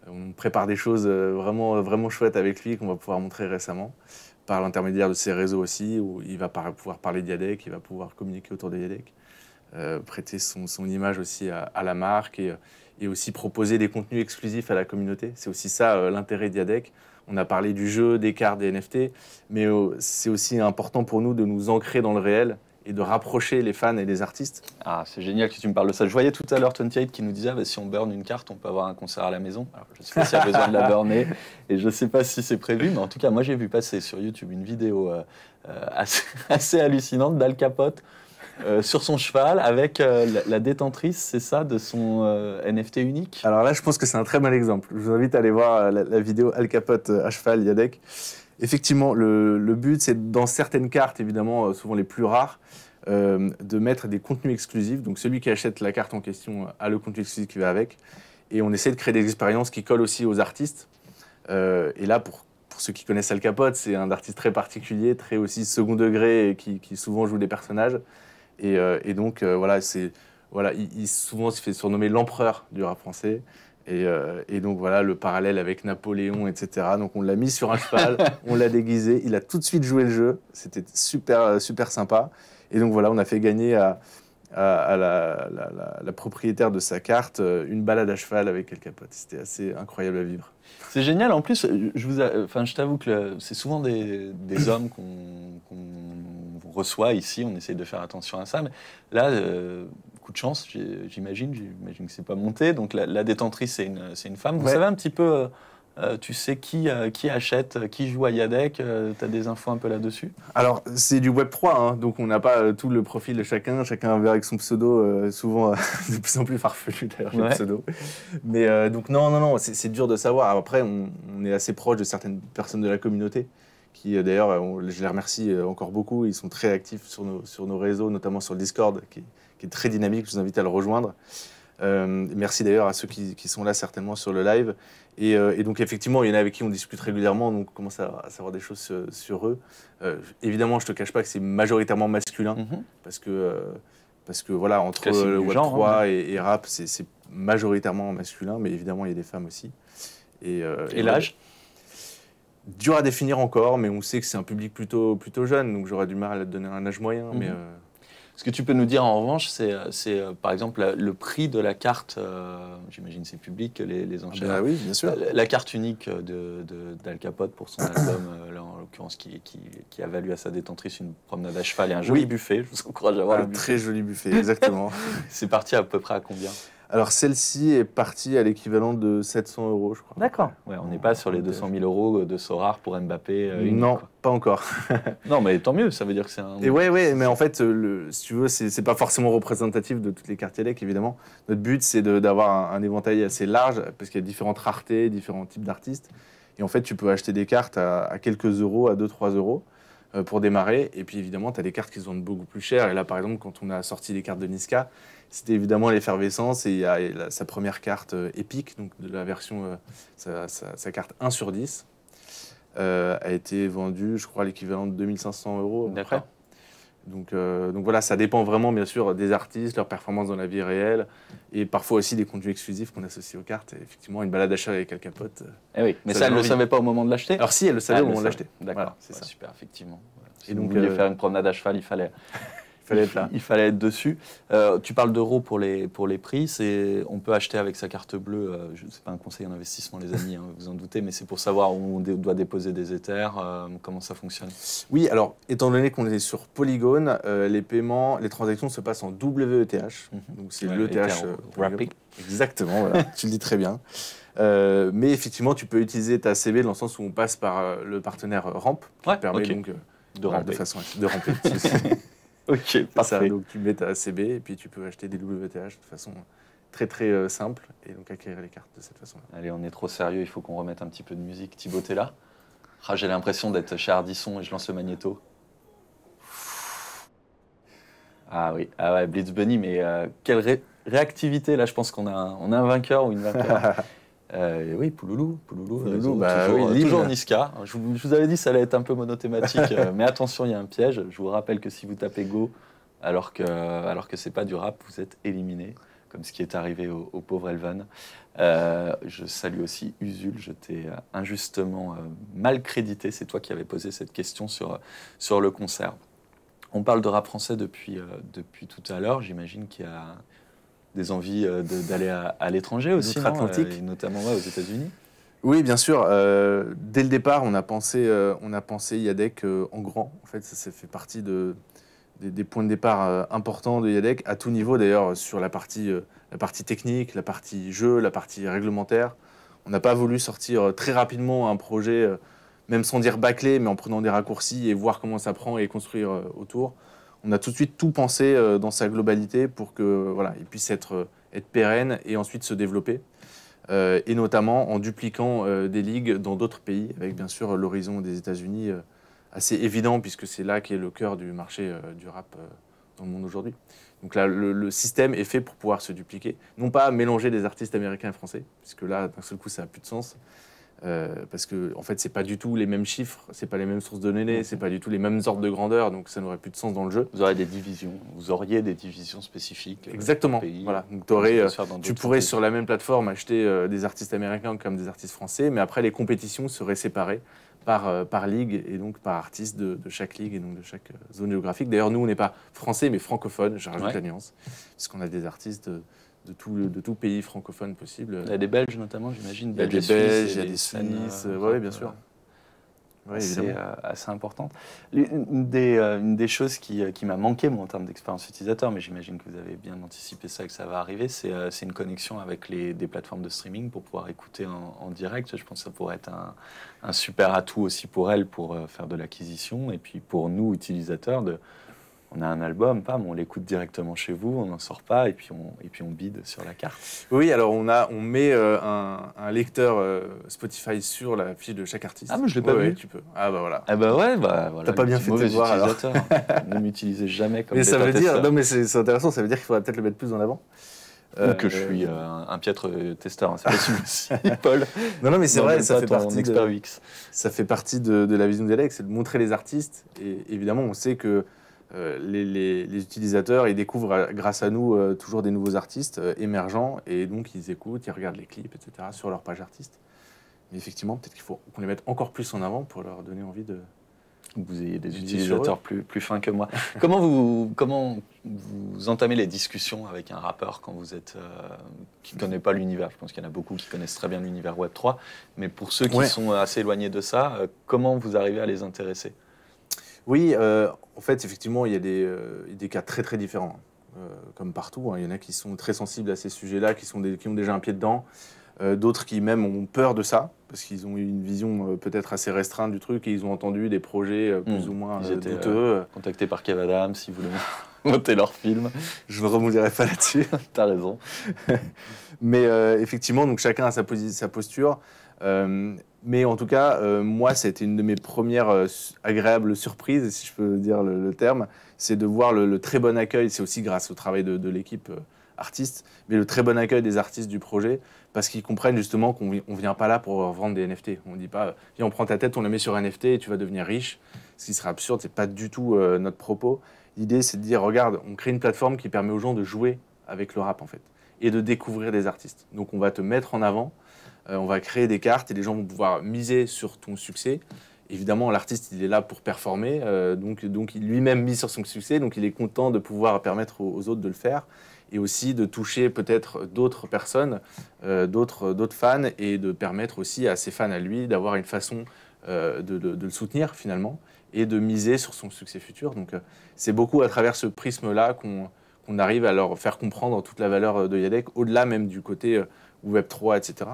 on prépare des choses vraiment, vraiment chouettes avec lui qu'on va pouvoir montrer récemment par l'intermédiaire de ses réseaux aussi, où il va pouvoir parler d'IADEC, il va pouvoir communiquer autour de IADEC, prêter son, image aussi à, la marque et, aussi proposer des contenus exclusifs à la communauté. C'est aussi ça l'intérêt de d'IADEC. On a parlé du jeu, des cartes, des NFT, mais euh, c'est aussi important pour nous de nous ancrer dans le réel et de rapprocher les fans et les artistes. Ah, c'est génial que tu me parles de ça. Je voyais tout à l'heure 28 qui nous disait bah, si on burn une carte, on peut avoir un concert à la maison. je ne sais pas s'il y a besoin de la burner et je ne sais pas si c'est prévu, mais en tout cas, moi j'ai vu passer sur YouTube une vidéo euh, euh, assez, hallucinante d'Al Capote euh, sur son cheval avec euh, la, détentrice, c'est ça, de son euh, NFT unique Alors là, je pense que c'est un très mal exemple. Je vous invite à aller voir la, vidéo Al Capote à cheval, Yadek. Effectivement, le, but, c'est dans certaines cartes, évidemment, souvent les plus rares, de mettre des contenus exclusifs. Donc celui qui achète la carte en question a le contenu exclusif qui va avec. Et on essaie de créer des expériences qui collent aussi aux artistes. et là, pour ceux qui connaissent Al Capote, c'est un artiste très particulier, très aussi second degré, qui souvent joue des personnages. Euh, et, donc, euh, voilà, c'est, voilà il, souvent se fait surnommer l'empereur du rap français. Et, euh, et, donc voilà le parallèle avec Napoléon, etc. Donc on l'a mis sur un cheval, on l'a déguisé, il a tout de suite joué le jeu, c'était super super sympa. Et donc voilà, on a fait gagner à, à, la, propriétaire de sa carte euh, une balade à cheval avec quelques Capote. C'était assez incroyable à vivre. C'est génial. En plus, je, vous enfin, je t'avoue que c'est souvent des, hommes qu'on reçoit ici. On essaye de faire attention à ça. Mais là, euh, coup de chance, j'imagine. J'imagine que c'est pas monté. Donc la, détentrice, c'est une, une, femme. Vous savez un petit peu. Euh, euh, tu sais qui, euh, achète, euh, qui joue à Yadek Tu as des infos un peu là-dessus Alors, c'est du Web3, hein, donc on n'a pas tout le profil de chacun. Chacun vient avec son pseudo, souvent de plus en plus farfelu d'ailleurs, le pseudo. Mais donc, non, non, non, c'est dur de savoir. Après, on, est assez proche de certaines personnes de la communauté qui, d'ailleurs, je les remercie encore beaucoup. Ils sont très actifs sur nos, réseaux, notamment sur le Discord, qui est très dynamique. Je vous invite à le rejoindre. Euh, merci d'ailleurs à ceux qui, sont là certainement sur le live. Euh, et, donc effectivement, il y en a avec qui on discute régulièrement, donc on commence à, savoir des choses euh, sur, eux. évidemment, je ne te cache pas que c'est majoritairement masculin, mhm. parce, que, parce que voilà, entre le Web 3 hein, et, rap, c'est majoritairement masculin, mais évidemment, il y a des femmes aussi. Et, l'âge Dur à définir encore, mais on sait que c'est un public plutôt, plutôt jeune, donc j'aurais du mal à donner un âge moyen, mais mhm. Ce que tu peux nous dire en revanche, c'est euh, euh, par exemple le prix de la carte, euh, j'imagine c'est public, les, les ah enchères. Ah oui, bien sûr. La, carte unique d'Al Capote pour son album, là, en l'occurrence, qui, a valu à sa détentrice une promenade à cheval et un joli buffet. Je vous encourage à voir un le très joli buffet, exactement. c'est parti à peu près à combien alors celle-ci est partie à l'équivalent de 700 euros, je crois. D'accord. Ouais, on n'est pas sur les 200 000 euros de Sorare pour Mbappé. Euh, non, pas encore. non, mais tant mieux, ça veut dire que c'est un... Et ouais, ouais, mais en fait, le, si tu veux, c'est pas forcément représentatif de toutes les cartes LEC, évidemment. Notre but, c'est d'avoir un, éventail assez large, parce qu'il y a différentes raretés, différents types d'artistes. Et en fait, tu peux acheter des cartes à, à quelques euros, à 2-3 euros. Euh, pour démarrer. Et puis évidemment, tu as des cartes qui se vendent beaucoup plus cher. Et là, par exemple, quand on a sorti les cartes de Niska, c'était évidemment l'effervescence. Et il y a sa première carte euh, épique, donc de la version, euh, sa, carte 1 sur 10, a été vendue, je crois, l'équivalent de 2500 euros à euh, donc, voilà, ça dépend vraiment bien sûr des artistes, leur performance dans la vie réelle et parfois aussi des contenus exclusifs qu'on associe aux cartes. effectivement, une balade à cheval avec un potes. Euh, eh oui, mais ça, elle ne le savait pas au moment de l'acheter Alors si, elle le savait ah, au moment de l'acheter. D'accord, c'est ça. Super, effectivement. Si et donc, vous vouliez euh, faire une promenade à cheval, il fallait fallait être là. Il fallait être dessus. Euh, tu parles d'euros pour les, pour les prix. C'est, on peut acheter avec sa carte bleue. Ce euh, je sais pas un conseil en investissement, les amis, hein, vous en doutez, mais c'est pour savoir où on doit déposer des Ethers, euh, comment ça fonctionne. Oui, alors, étant donné qu'on est sur Polygon, les paiements, les transactions se passent en WETH. Mhm. Donc, c'est le l'ETH Wrapping. Exactement, tu le dis très bien. mais effectivement, tu peux utiliser ta CB dans le sens où on passe par le partenaire Ramp, qui permet donc de, de façon de ramper. Ok, parfait. donc tu mets ta CB et puis tu peux acheter des WTH de façon très très euh, simple et donc acquérir les cartes de cette façon-là. Allez, on est trop sérieux, il faut qu'on remette un petit peu de musique. Thibaut, t'es là ah, J'ai l'impression d'être chez Ardisson et je lance le magnéto. Ah oui, ah Blitz Bunny, mais euh, quelle réactivité là, je pense qu'on a, on a un vainqueur ou une vainqueur. Euh, oui, Pouloulou. Pouloulou, toujours, euh, Niska. Je vous, avais dit que ça allait être un peu monothématique, euh, mais attention, il y a un piège. Je vous rappelle que si vous tapez Go alors que alors que c'est pas du rap, vous êtes éliminé, comme ce qui est arrivé au, pauvre Elvan. je salue aussi Usul, je t'ai injustement mal crédité. C'est toi qui avais posé cette question sur, sur le concert. On parle de rap français depuis, depuis tout à l'heure. J'imagine qu'il y a des envies euh, d'aller à, l'étranger aussi, euh, notamment aux États-Unis. Oui, bien sûr. Euh, dès le départ, on a pensé, on a pensé Yadek en grand. En fait, ça, fait partie des, points de départ importants de Yadek, à tout niveau d'ailleurs, sur la partie, la partie technique, la partie jeu, la partie réglementaire. On n'a pas voulu sortir très rapidement un projet, même sans dire bâclé, mais en prenant des raccourcis et voir comment ça prend et construire autour on a tout de suite tout pensé euh, dans sa globalité pour que puisse euh, être, pérenne et ensuite se développer. Euh, et notamment en dupliquant des ligues dans d'autres pays, avec bien sûr l'horizon des États-Unis assez évident, puisque c'est là qu'est le cœur du marché du rap dans le monde aujourd'hui. Donc là, le, système est fait pour pouvoir se dupliquer, non pas mélanger des artistes américains et français, puisque là, d'un seul coup, ça n'a plus de sens, euh, parce que en fait, c'est pas du tout les mêmes chiffres, c'est pas les mêmes sources de données, mhm. c'est pas du tout les mêmes ordres de grandeur, donc ça n'aurait plus de sens dans le jeu. Vous auriez des divisions, vous auriez des divisions spécifiques. Euh, Exactement. Pays, voilà. Donc, aurais, euh, tu pourrais sur la même plateforme acheter des artistes américains comme des artistes français, mais après les compétitions seraient séparées par, par ligue et donc par artiste de, chaque ligue et donc de chaque zone géographique. D'ailleurs, nous, on n'est pas français mais francophone, je rajoute la nuance, parce qu'on a des artistes de de tout, de tout pays francophone possible. Il y a des Belges notamment, j'imagine. Il y a des, Belges, il y a des Suisses, euh, oui, bien euh, sûr. c'est euh, assez importante. Une des, une des choses qui, m'a manqué, moi, en termes d'expérience utilisateur, mais j'imagine que vous avez bien anticipé ça, que ça va arriver, c'est une connexion avec les, des plateformes de streaming pour pouvoir écouter en, direct. Je pense que ça pourrait être un, un super atout aussi pour elles pour faire de l'acquisition et puis pour nous, utilisateurs, de, on a un album, mais on l'écoute directement chez vous, on n'en sort pas et puis on, et puis on bide sur la carte. Oui, alors on, a, on met euh, un, lecteur euh, Spotify sur la fiche de chaque artiste. Ah, mais je l'ai pas vu. tu peux. Ah, bah voilà. Ah, bah, ouais, bah voilà. T'as pas bien fait de voir alors. ne m'utilisez jamais comme Mais ça veut dire, non, mais c'est intéressant, ça veut dire qu'il faudrait peut-être le mettre plus en avant. Ou euh, que je suis un, piètre testeur, hein, c'est possible aussi, Paul. Non, non, mais c'est vrai, ça fait, partie de, ça de, de la vision d'Alex, c'est de montrer les artistes. Et évidemment, on sait que euh, les, utilisateurs, ils découvrent euh, grâce à nous euh, toujours des nouveaux artistes émergents et donc ils écoutent, ils regardent les clips, etc. sur leur page artiste. Mais effectivement, peut-être qu'il faut qu'on les mette encore plus en avant pour leur donner envie de, vous ayez des utilisateurs plus, fins que moi. comment, vous, comment vous entamez les discussions avec un rappeur quand vous êtes qui ne connaît pas l'univers Je pense qu'il y en a beaucoup qui connaissent très bien l'univers Web3, mais pour ceux qui sont assez éloignés de ça, comment vous arrivez à les intéresser oui, euh, en fait, effectivement, euh, il y a des, cas très très différents, hein. euh, comme partout. Hein. Il y en a qui sont très sensibles à ces sujets-là, qui, sont qui ont déjà un pied dedans. D'autres qui même ont peur de ça, parce qu'ils ont eu une vision peut-être assez restreinte du truc et ils ont entendu des projets plus hmm. ou moins ils douteux. contactés par Kev si vous voulez monter leur film. Je ne remonterai pas là-dessus. T'as raison. Mais effectivement, donc chacun a sa, sa posture. Mais en tout cas, euh, moi, c'était une de mes premières euh, agréables surprises, si je peux dire le, terme, c'est de voir le, très bon accueil. C'est aussi grâce au travail de, l'équipe euh, artiste, mais le très bon accueil des artistes du projet, parce qu'ils comprennent justement qu'on ne vient pas là pour vendre des NFT. On ne dit pas, viens, on prend ta tête, on la met sur NFT et tu vas devenir riche. Ce qui serait absurde, ce n'est pas du tout notre propos. L'idée, c'est de dire, regarde, on crée une plateforme qui permet aux gens de jouer avec le rap, en fait, et de découvrir des artistes. Donc, on va te mettre en avant euh, on va créer des cartes et les gens vont pouvoir miser sur ton succès. Évidemment, l'artiste, il est là pour performer, euh, donc, donc lui-même mise sur son succès, donc il est content de pouvoir permettre aux, autres de le faire et aussi de toucher peut-être d'autres personnes, euh, d'autres fans, et de permettre aussi à ses fans à lui d'avoir une façon de, le soutenir finalement et de miser sur son succès futur. Donc c'est beaucoup à travers ce prisme-là qu'on arrive à leur faire comprendre toute la valeur de Yadek, au-delà même du côté Web3, etc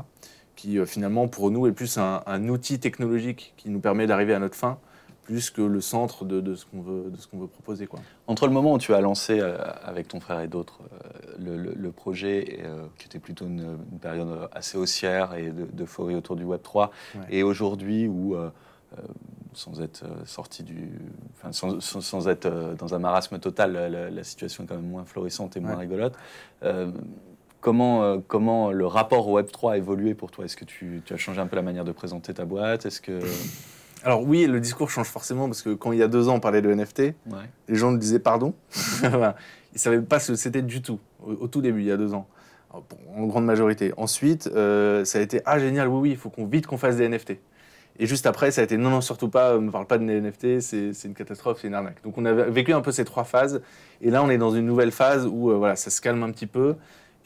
qui euh, finalement pour nous est plus un, outil technologique qui nous permet d'arriver à notre fin plus que le centre de, ce qu'on veut, de ce qu'on veut proposer. Quoi. Entre le moment où tu as lancé euh, avec ton frère et d'autres euh, le, projet, qui était plutôt une, période assez haussière et de, autour du Web 3, et aujourd'hui où sans être sorti du, sans, être dans un marasme total, la, situation est quand même moins florissante et moins rigolote Comment, euh, comment le rapport au Web3 a évolué pour toi Est-ce que tu, as changé un peu la manière de présenter ta boîte Est-ce que... Alors oui, le discours change forcément parce que quand il y a deux ans on parlait de NFT, les gens nous disaient pardon. Ils ne savaient pas ce que c'était du tout, au, tout début, il y a deux ans, en grande majorité. Ensuite, euh, ça a été « Ah génial, oui, oui, il faut qu'on vite qu'on fasse des NFT ». Et juste après, ça a été non, non, surtout pas, ne parle pas de NFT, c'est une catastrophe, c'est une arnaque. Donc on a vécu un peu ces trois phases. Et là, on est dans une nouvelle phase où euh, voilà, ça se calme un petit peu.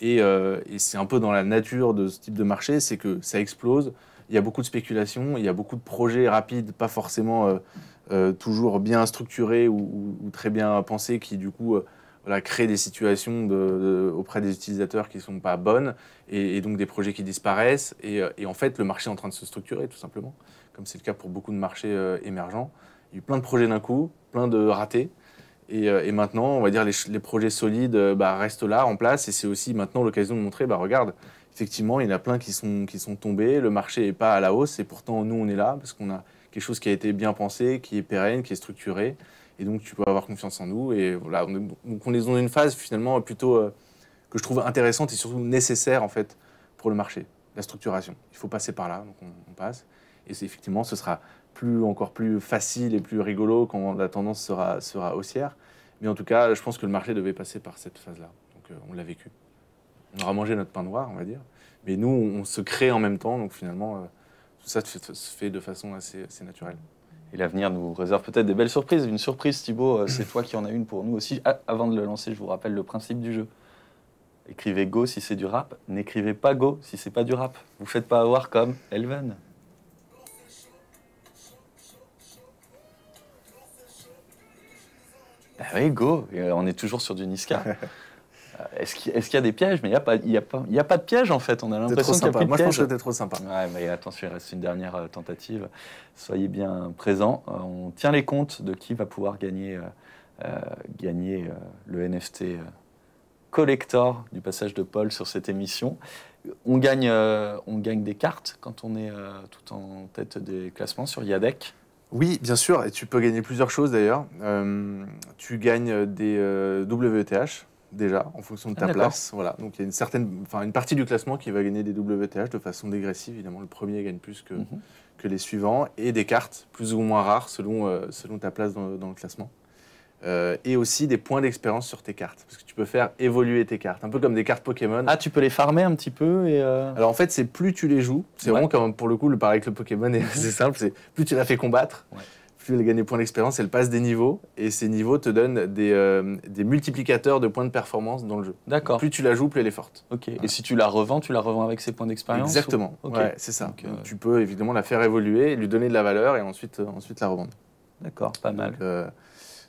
Euh, et, c'est un peu dans la nature de ce type de marché, c'est que ça explose, il y a beaucoup de spéculation, il y a beaucoup de projets rapides, pas forcément euh, euh, toujours bien structurés ou, très bien pensés, qui du coup créent des situations auprès des utilisateurs qui ne sont pas bonnes, et, donc des projets qui disparaissent. Et, et, en fait, le marché est en train de se structurer, tout simplement, comme c'est le cas pour beaucoup de marchés émergents. Il y a eu plein de projets d'un coup, plein de ratés. Euh, et, maintenant, on va dire, les, les projets solides euh, bah, restent là, en place. Et c'est aussi maintenant l'occasion de montrer, bah, regarde, effectivement, il y en a plein qui sont, qui sont tombés, le marché n'est pas à la hausse. Et pourtant, nous, on est là parce qu'on a quelque chose qui a été bien pensé, qui est pérenne, qui est structuré. Et donc, tu peux avoir confiance en nous. Et voilà, on est, dans une phase finalement plutôt euh, que je trouve intéressante et surtout nécessaire, en fait, pour le marché, la structuration. Il faut passer par là, donc on, on passe. Et effectivement, ce sera plus, encore plus facile et plus rigolo quand la tendance sera, sera haussière. Mais en tout cas, je pense que le marché devait passer par cette phase-là. Donc euh, on l'a vécu. On aura mangé notre pain noir, on va dire. Mais nous, on se crée en même temps. Donc finalement, euh, tout ça se fait, de façon assez, naturelle. Et l'avenir nous réserve peut-être des belles surprises. Une surprise, Thibaut, euh, c'est toi qui en as une pour nous aussi. Ah, avant de le lancer, je vous rappelle le principe du jeu. Écrivez Go si c'est du rap, n'écrivez pas Go si c'est pas du rap. Vous faites pas avoir comme Elven. Ah oui, go, euh, on est toujours sur du Niska. Euh, est-ce qu'il y a des pièges Mais il n'y a, pas, de pièges, en fait. On a l'impression qu'il y a de Moi, je pense que c'était trop sympa. Ouais, mais attention, il reste une dernière euh, tentative. Soyez bien présents. on tient les comptes de qui va pouvoir gagner, gagner le NFT collector du passage de Paul sur cette émission. On gagne, on gagne des cartes quand on est tout en tête des classements sur Yadec. Oui, bien sûr, et tu peux gagner plusieurs choses d'ailleurs. Euh, tu gagnes des WTH euh, déjà en fonction de ta ah, place. Voilà. Donc il y a une certaine, une partie du classement qui va gagner des WTH de façon dégressive. Évidemment, le premier gagne plus mhm. que, les suivants et des cartes plus ou moins rares selon, euh, selon ta place dans le classement. Euh, et aussi des points d'expérience sur tes cartes. Parce que tu peux faire évoluer tes cartes, un peu comme des cartes Pokémon. Ah, tu peux les farmer un petit peu et euh, Alors en fait, c'est plus tu les joues, c'est bon, vraiment comme pour le coup, le pareil que le Pokémon, c'est simple, c'est plus tu la fais combattre, plus elle gagne des points d'expérience, elle passe des niveaux, et ces niveaux te donnent des, euh, des multiplicateurs de points de performance dans le jeu. D'accord. Plus tu la joues, plus elle est forte. Ok. Et si tu la revends, tu la revends avec ses points d'expérience Exactement. Ouais, c'est ça. Donc, tu peux évidemment la faire évoluer, lui donner de la valeur et ensuite, ensuite la revendre. D'accord, pas mal.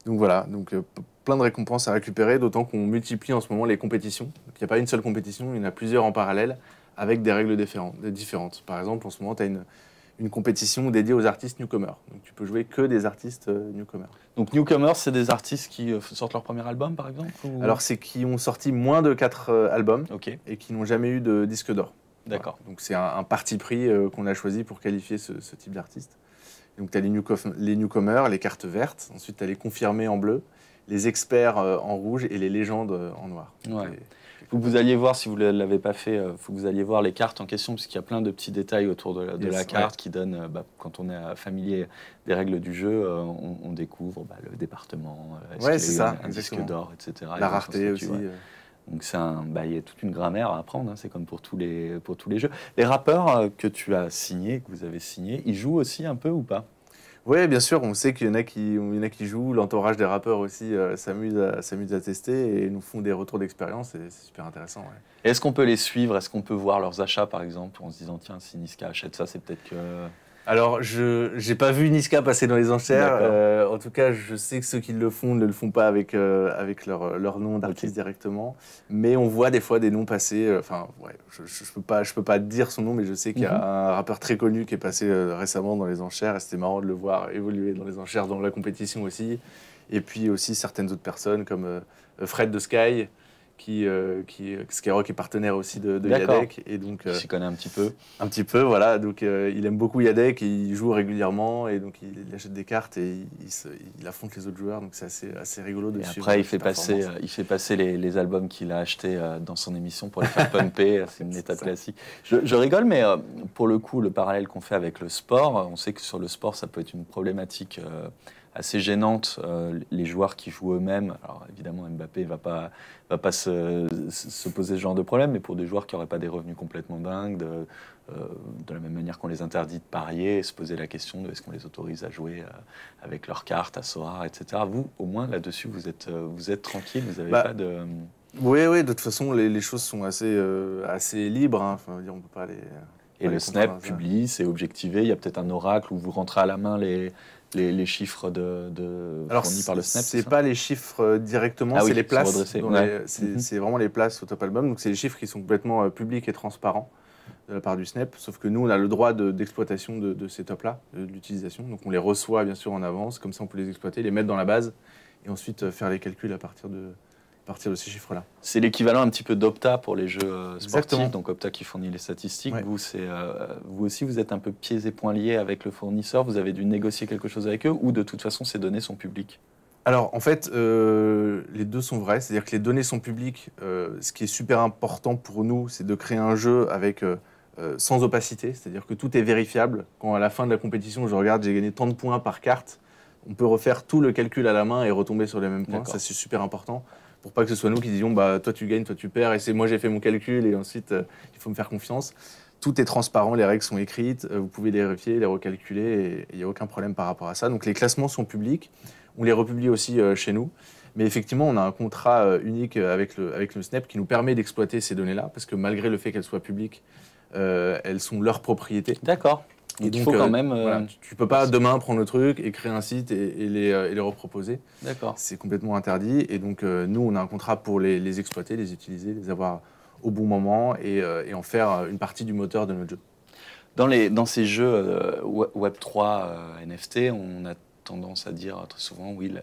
Donc voilà, donc euh, plein de récompenses à récupérer, d'autant qu'on multiplie en ce moment les compétitions. il n'y a pas une seule compétition, il y en a plusieurs en parallèle avec des règles différentes. Par exemple, en ce moment, tu as une, compétition dédiée aux artistes newcomers. Donc tu peux jouer que des artistes euh, newcomers. Donc newcomers, c'est des artistes qui euh, sortent leur premier album, par exemple Alors c'est qui ont sorti moins de 4 albums et qui n'ont jamais eu de disque d'or. D'accord. Donc c'est un, parti pris qu'on a choisi pour qualifier ce, ce type d'artiste. Donc tu as les, newcomers, les cartes vertes, ensuite tu as les confirmés en bleu, les experts euh, en rouge et les légendes euh, en noir. Ouais. Faut que vous alliez voir, si vous ne l'avez pas fait, euh, faut que vous alliez voir les cartes en question, parce qu'il y a plein de petits détails autour de la, carte qui donnent, bah, quand on est familier des règles du jeu, on, découvre bah, le département, ouais, c'est ça, un, disque d'or, etc. La rareté aussi. Donc bah, il bah, y a toute une grammaire à apprendre, hein. c'est comme pour tous, les, pour tous les jeux. Les rappeurs euh, que tu as signés, que vous avez signés, ils jouent aussi un peu ou pas oui, bien sûr, on sait qu'il y en a qui, il y en a qui jouent, l'entourage des rappeurs aussi euh, s'amuse à, tester et nous font des retours d'expérience, c'est super intéressant. Est-ce qu'on peut les suivre Est-ce qu'on peut voir leurs achats, par exemple, en se disant, tiens, si Niska achète ça, c'est peut-être que... Alors, je n'ai pas vu Niska passer dans les enchères. Euh, en tout cas, je sais que ceux qui le font ne le font pas avec, euh, avec leur, leur nom d'artiste directement. Mais on voit des fois des noms passer. Euh, enfin, ouais, je ne peux, pas, peux, pas dire son nom, mais je sais qu'il y a mhm. un rappeur très connu qui est passé récemment dans les enchères. Et c'était marrant de le voir évoluer dans les enchères, dans la compétition aussi. Et puis aussi certaines autres personnes comme Fred de Sky qui, euh, qui euh, Skyrock est partenaire aussi de, de Yadek. Et donc, il euh, s'y connaît un petit peu. Un petit peu, voilà. Donc, il aime beaucoup Yadek, il joue régulièrement, et donc il, achète des cartes et il, affronte les autres joueurs. Donc, c'est assez, assez rigolo de et suivre Après, il fait, passer, il fait passer les, albums qu'il a achetés dans son émission pour les faire pumper. c'est une étape classique. Je, je, rigole, mais pour le coup, le parallèle qu'on fait avec le sport, on sait que sur le sport, ça peut être une problématique assez gênante. Euh, les joueurs qui jouent eux-mêmes, alors évidemment Mbappé ne va pas, va pas se, poser ce genre de problème, mais pour des joueurs qui n'auraient pas des revenus complètement dingues, de, euh, de la même manière qu'on les interdit de parier, se poser la question de est-ce qu'on les autorise à jouer euh, avec leurs cartes, à soir, etc. Vous, au moins là-dessus, vous êtes, vous êtes tranquille, vous n'avez bah, pas de... Oui, oui, de toute façon, les, choses sont assez, assez libres. Hein. on peut pas les... Et le Snap publie, c'est objectivé. Il y a peut-être un oracle où vous rentrez à la main les, les, chiffres de, Alors, fournis par le Snap. C'est pas les chiffres euh, directement, ah c'est les places. Mhm. C'est vraiment les places au top album. Donc c'est les chiffres qui sont complètement euh, publics et transparents euh, de la part du Snap. Sauf que nous, on a le droit d'exploitation de, ces tops-là, d'utilisation. de l'utilisation. Donc on les reçoit bien sûr en avance, comme ça on peut les exploiter, les mettre dans la base et ensuite faire les calculs à partir de, de ces chiffres-là. C'est l'équivalent un petit peu d'Opta pour les jeux euh, sportifs, donc Opta qui fournit les statistiques. Euh, vous, aussi, vous êtes un peu pieds et poings liés avec le fournisseur, vous avez dû négocier quelque chose avec eux, ou de toute façon, ces données sont publiques alors en fait, euh, les deux sont vrais, c'est-à-dire que les données sont publiques. ce qui est super important pour nous, c'est de créer un jeu avec sans opacité, c'est-à-dire que tout est vérifiable. Quand à la fin de la compétition, je regarde, j'ai gagné tant de points par carte, on peut refaire tout le calcul à la main et retomber sur les mêmes points. Ça, c'est super important pour pas que ce soit nous qui disions bah toi tu gagnes, toi tu perds, et c'est moi j'ai fait mon calcul et ensuite euh, il faut me faire confiance. Tout est transparent, les règles sont écrites, euh, vous pouvez les vérifier, les recalculer, et il n'y a aucun problème par rapport à ça. Donc les classements sont publics, on les republie aussi euh, chez nous. Mais effectivement, on a un contrat unique avec le, avec le SNEP qui nous permet d'exploiter ces données-là, parce que malgré le fait qu'elles soient publiques, elles sont leur propriété. D'accord. Donc, donc quand euh, même. Euh, tu, ne peux pas demain prendre le truc et créer un site euh, et, les, reproposer. D'accord. C'est complètement interdit. Et donc nous, on a un contrat pour les, exploiter, les utiliser, les avoir au bon moment et, en faire une partie du moteur de notre jeu. Dans, les, dans ces jeux Web3 NFT, on a tendance à dire très souvent, oui,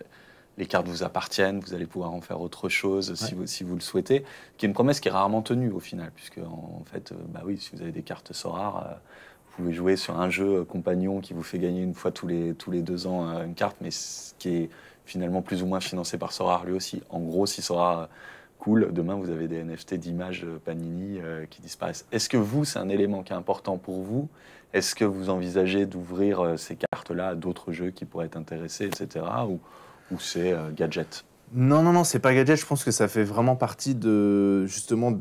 les cartes vous appartiennent, vous allez pouvoir en faire autre chose si, vous, le souhaitez, qui est une promesse qui est rarement tenue au final, puisque en, fait, bah oui, si vous avez des cartes rares vous pouvez jouer sur un jeu euh, compagnon qui vous fait gagner une fois tous les, tous les deux ans euh, une carte, mais ce qui est finalement plus ou moins financé par Sora lui aussi. En gros, si Sora euh, cool, demain vous avez des NFT d'images Panini qui disparaissent. Est-ce que vous, c'est un élément qui est important pour vous Est-ce que vous envisagez d'ouvrir ces cartes-là à d'autres jeux qui pourraient être intéressés, etc. ou c'est gadget non, non, non, c'est pas gadget. Je pense que ça fait vraiment partie de justement de,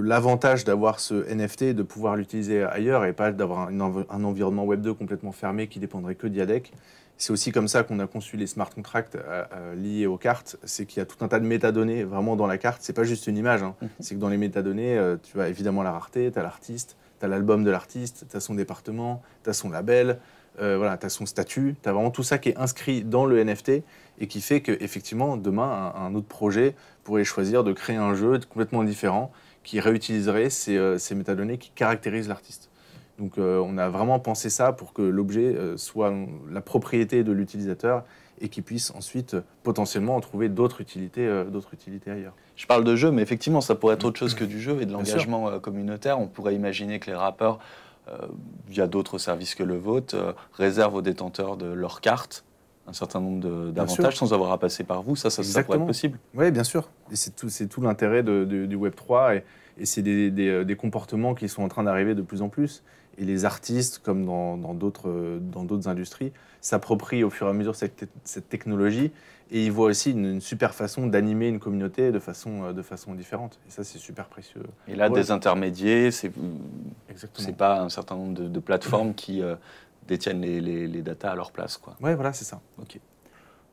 l'avantage d'avoir ce NFT de pouvoir l'utiliser ailleurs et pas d'avoir un, environnement Web 2 complètement fermé qui dépendrait que d'IADEC. C'est aussi comme ça qu'on a conçu les smart contracts euh, euh, liés aux cartes. C'est qu'il y a tout un tas de métadonnées vraiment dans la carte. C'est pas juste une image. Hein. Mhm. c'est que dans les métadonnées, euh, tu as évidemment la rareté, tu as l'artiste, tu as l'album de l'artiste, tu as son département, tu as son label, voilà, tu as son statut. Tu as vraiment tout ça qui est inscrit dans le NFT et qui fait qu'effectivement, demain, un, autre projet pourrait choisir de créer un jeu complètement différent qui réutiliserait ces, euh, métadonnées qui caractérisent l'artiste. Donc euh, on a vraiment pensé ça pour que l'objet euh, soit la propriété de l'utilisateur et qu'il puisse ensuite potentiellement en trouver d'autres utilités, utilités ailleurs. Je parle de jeu, mais effectivement, ça pourrait être autre chose mmh. que du jeu et de l'engagement communautaire. On pourrait imaginer que les rappeurs, via d'autres services que le vôtre, réservent aux détenteurs de leurs cartes un certain nombre d'avantages sans avoir à passer par vous. Ça, ça, ça pourrait possible. Oui, bien sûr. Et c'est tout, tout l'intérêt du Web 3 et, c'est des, euh, des, comportements qui sont en train d'arriver de plus en plus. Et les artistes, comme dans d'autres euh, dans industries, s'approprient au fur et à mesure cette, cette technologie et ils voient aussi une, super façon d'animer une communauté de façon, euh, de façon différente. Et ça, c'est super précieux. Et là, des intermédiaires, c'est pas un certain nombre de, plateformes qui détiennent les, les, les datas à leur place. Quoi. Ouais, voilà, c'est ça. Ok.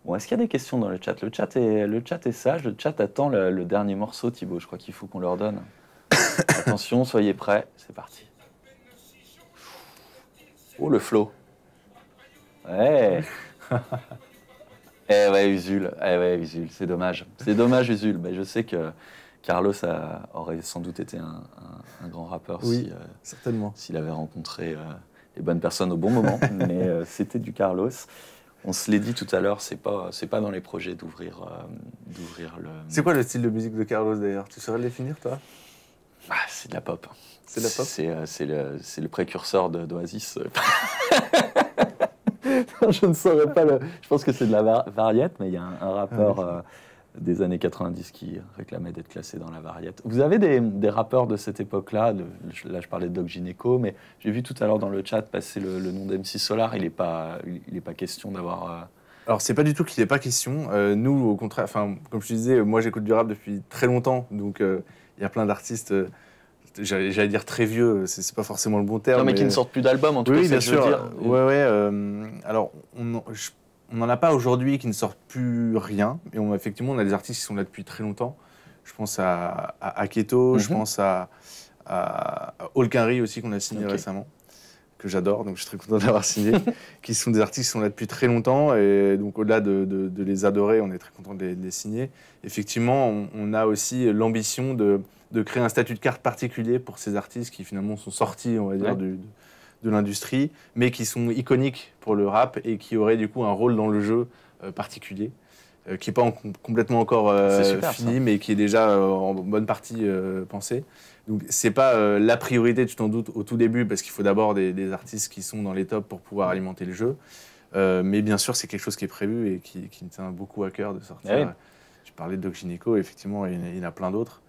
Bon, est-ce qu'il y a des questions dans le chat le chat, est, le chat est sage, le chat attend le, dernier morceau, Thibaut, je crois qu'il faut qu'on leur donne. Attention, soyez prêts, c'est parti. Oh, le flow. Ouais. eh ouais, Usul, eh ouais, Usul, c'est dommage. C'est dommage, Usul, mais je sais que Carlos a, aurait sans doute été un, un, grand rappeur oui, euh, certainement. s'il avait rencontré... Euh, les bonnes personnes au bon moment, mais euh, c'était du Carlos. On se l'est dit tout à l'heure, c'est pas c'est pas dans les projets d'ouvrir euh, d'ouvrir le. C'est quoi le style de musique de Carlos d'ailleurs Tu saurais le définir toi ah, C'est de la pop. C'est de la pop. Euh, c'est, le, précurseur d'Oasis. je ne saurais pas le. Je pense que c'est de la variété mais il y a un, rapport ah des années 90 qui réclamaient d'être classés dans la variette. Vous avez des, rappeurs de cette époque-là, là je parlais de Doc Gineco, mais j'ai vu tout à l'heure dans le chat passer le, nom d'MC Solar, il n'est pas, il pas question d'avoir... Euh, alors c'est pas du tout qu'il n'est pas question, euh, nous au contraire, enfin comme je disais, moi j'écoute du rap depuis très longtemps, donc euh, il y a plein d'artistes j'allais dire très vieux, c'est pas forcément le bon terme. Non, mais, qui ne sortent plus d'albums en tout cas. Oui, bien sûr. Oui, Ouais, ouais. alors, on, on n'en a pas aujourd'hui qui ne sortent plus rien. Et on, effectivement, on a des artistes qui sont là depuis très longtemps. Je pense à, à, je mhm. pense à, à, aussi, qu'on a signé récemment, que j'adore, donc je suis très content d'avoir signé, qui sont des artistes qui sont là depuis très longtemps. Et donc, au-delà de, les adorer, on est très content de les, signer. Effectivement, on, a aussi l'ambition de, créer un statut de carte particulier pour ces artistes qui, finalement, sont sortis, on va dire, du, de l'industrie, mais qui sont iconiques pour le rap et qui auraient du coup un rôle dans le jeu euh, particulier, euh, qui n'est pas complètement encore euh, fini, mais qui est déjà en bonne partie pensé. Donc c'est pas la priorité, tu t'en doutes, au tout début, parce qu'il faut d'abord des, artistes qui sont dans les tops pour pouvoir mm. alimenter le jeu. mais bien sûr, c'est quelque chose qui est prévu et qui, qui, me tient beaucoup à cœur de sortir. Ah je parlais de Doc Gineco, effectivement, il y en a plein d'autres.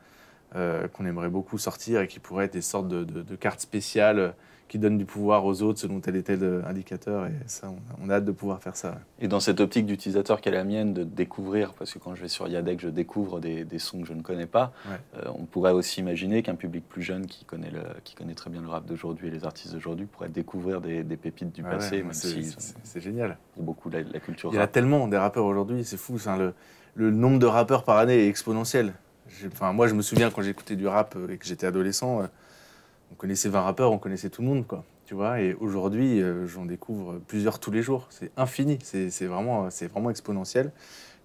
qu'on aimerait beaucoup sortir et qui pourraient être des sortes de, de cartes spéciales qui donne du pouvoir aux autres selon tel et tel euh, indicateur. Et ça, on a, hâte de pouvoir faire ça. Et dans cette optique d'utilisateur qui la mienne, de découvrir, parce que quand je vais sur Yadek, je découvre des, sons que je ne connais pas, euh, on pourrait aussi imaginer qu'un public plus jeune qui connaît, qui connaît très bien le rap d'aujourd'hui et les artistes d'aujourd'hui pourrait découvrir des, pépites du ah passé. c'est génial. Beaucoup la, culture. Il y a tellement des rappeurs aujourd'hui, c'est fou. le, nombre de rappeurs par année est exponentiel. Enfin, moi, je me souviens quand j'écoutais du rap euh, et que j'étais adolescent on connaissait 20 rappeurs, on connaissait tout le monde, quoi. Tu vois, et aujourd'hui, euh, j'en découvre plusieurs tous les jours. C'est infini, c'est vraiment, vraiment exponentiel.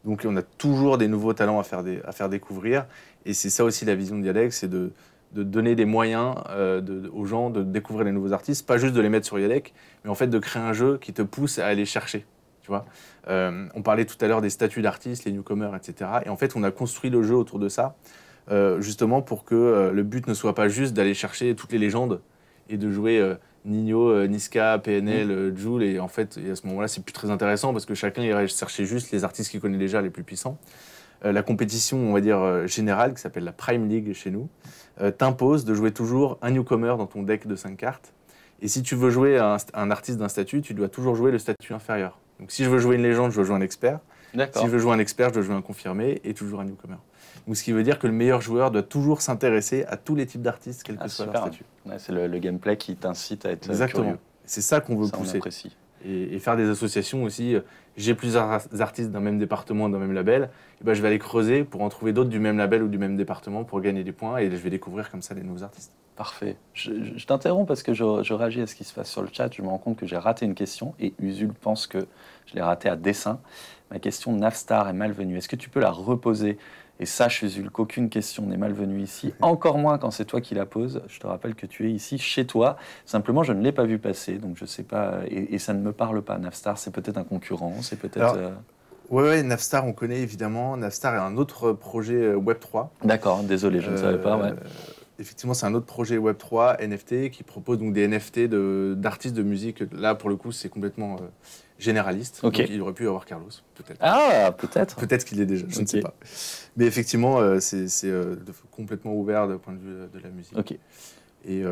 Donc on a toujours des nouveaux talents à faire, découvrir. Et c'est ça aussi la vision de Dialex, c'est de, donner des moyens euh, aux gens de découvrir les nouveaux artistes, pas juste de les mettre sur Yalec, mais en fait de créer un jeu qui te pousse à aller chercher. Tu vois euh, on parlait tout à l'heure des statuts d'artistes, les newcomers, etc. Et en fait, on a construit le jeu autour de ça. Euh, justement pour que euh, le but ne soit pas juste d'aller chercher toutes les légendes et de jouer euh, Nino, Niska, PNL, mm. Joule. Et en fait, à ce moment-là, c'est plus très intéressant parce que chacun irait chercher juste les artistes qu'il connaît déjà les plus puissants. la compétition, on va dire, générale, qui s'appelle la Prime League chez nous, t'impose de jouer toujours un newcomer dans ton deck de 5 cartes. Et si tu veux jouer un, artiste d'un statut, tu dois toujours jouer le statut inférieur. Donc si je veux jouer une légende, je veux jouer un expert. Si je veux jouer un expert, je dois jouer un confirmé et toujours un newcomer ce qui veut dire que le meilleur joueur doit toujours s'intéresser à tous les types d'artistes, quel ah, que soit leur statut. c'est le, gameplay qui t'incite à être Exactement. curieux. C'est ça qu'on veut pousser. et, et, faire des associations aussi. Euh, j'ai plusieurs artistes d'un même département, d'un même label. Et ben, je vais aller creuser pour en trouver d'autres du même label ou du même département pour gagner des points. Et je vais découvrir comme ça des nouveaux artistes. Parfait. Je, t'interromps parce que je, je, réagis à ce qui se passe sur le chat. Je me rends compte que j'ai raté une question et Usul pense que je l'ai raté à dessin. Ma question Navstar est malvenue. Est-ce que tu peux la reposer et ça, usul, qu'aucune question n'est malvenue ici, encore moins quand c'est toi qui la poses. Je te rappelle que tu es ici, chez toi. Simplement, je ne l'ai pas vu passer, donc je ne sais pas. Et, ça ne me parle pas. Navstar, c'est peut-être un concurrent, c'est peut-être. Euh, oui, ouais, Navstar, on connaît évidemment. Navstar est un autre projet euh, Web3. D'accord, désolé, je ne savais pas. Euh, effectivement, c'est un autre projet Web3 NFT qui propose donc des NFT d'artistes de, musique. Là, pour le coup, c'est complètement. généraliste. il aurait pu avoir Carlos, peut-être. Ah, peut-être. peut-être qu'il est déjà, je ne sais pas. Mais effectivement, euh, c'est euh, complètement ouvert d'un point de vue euh, de la musique. Et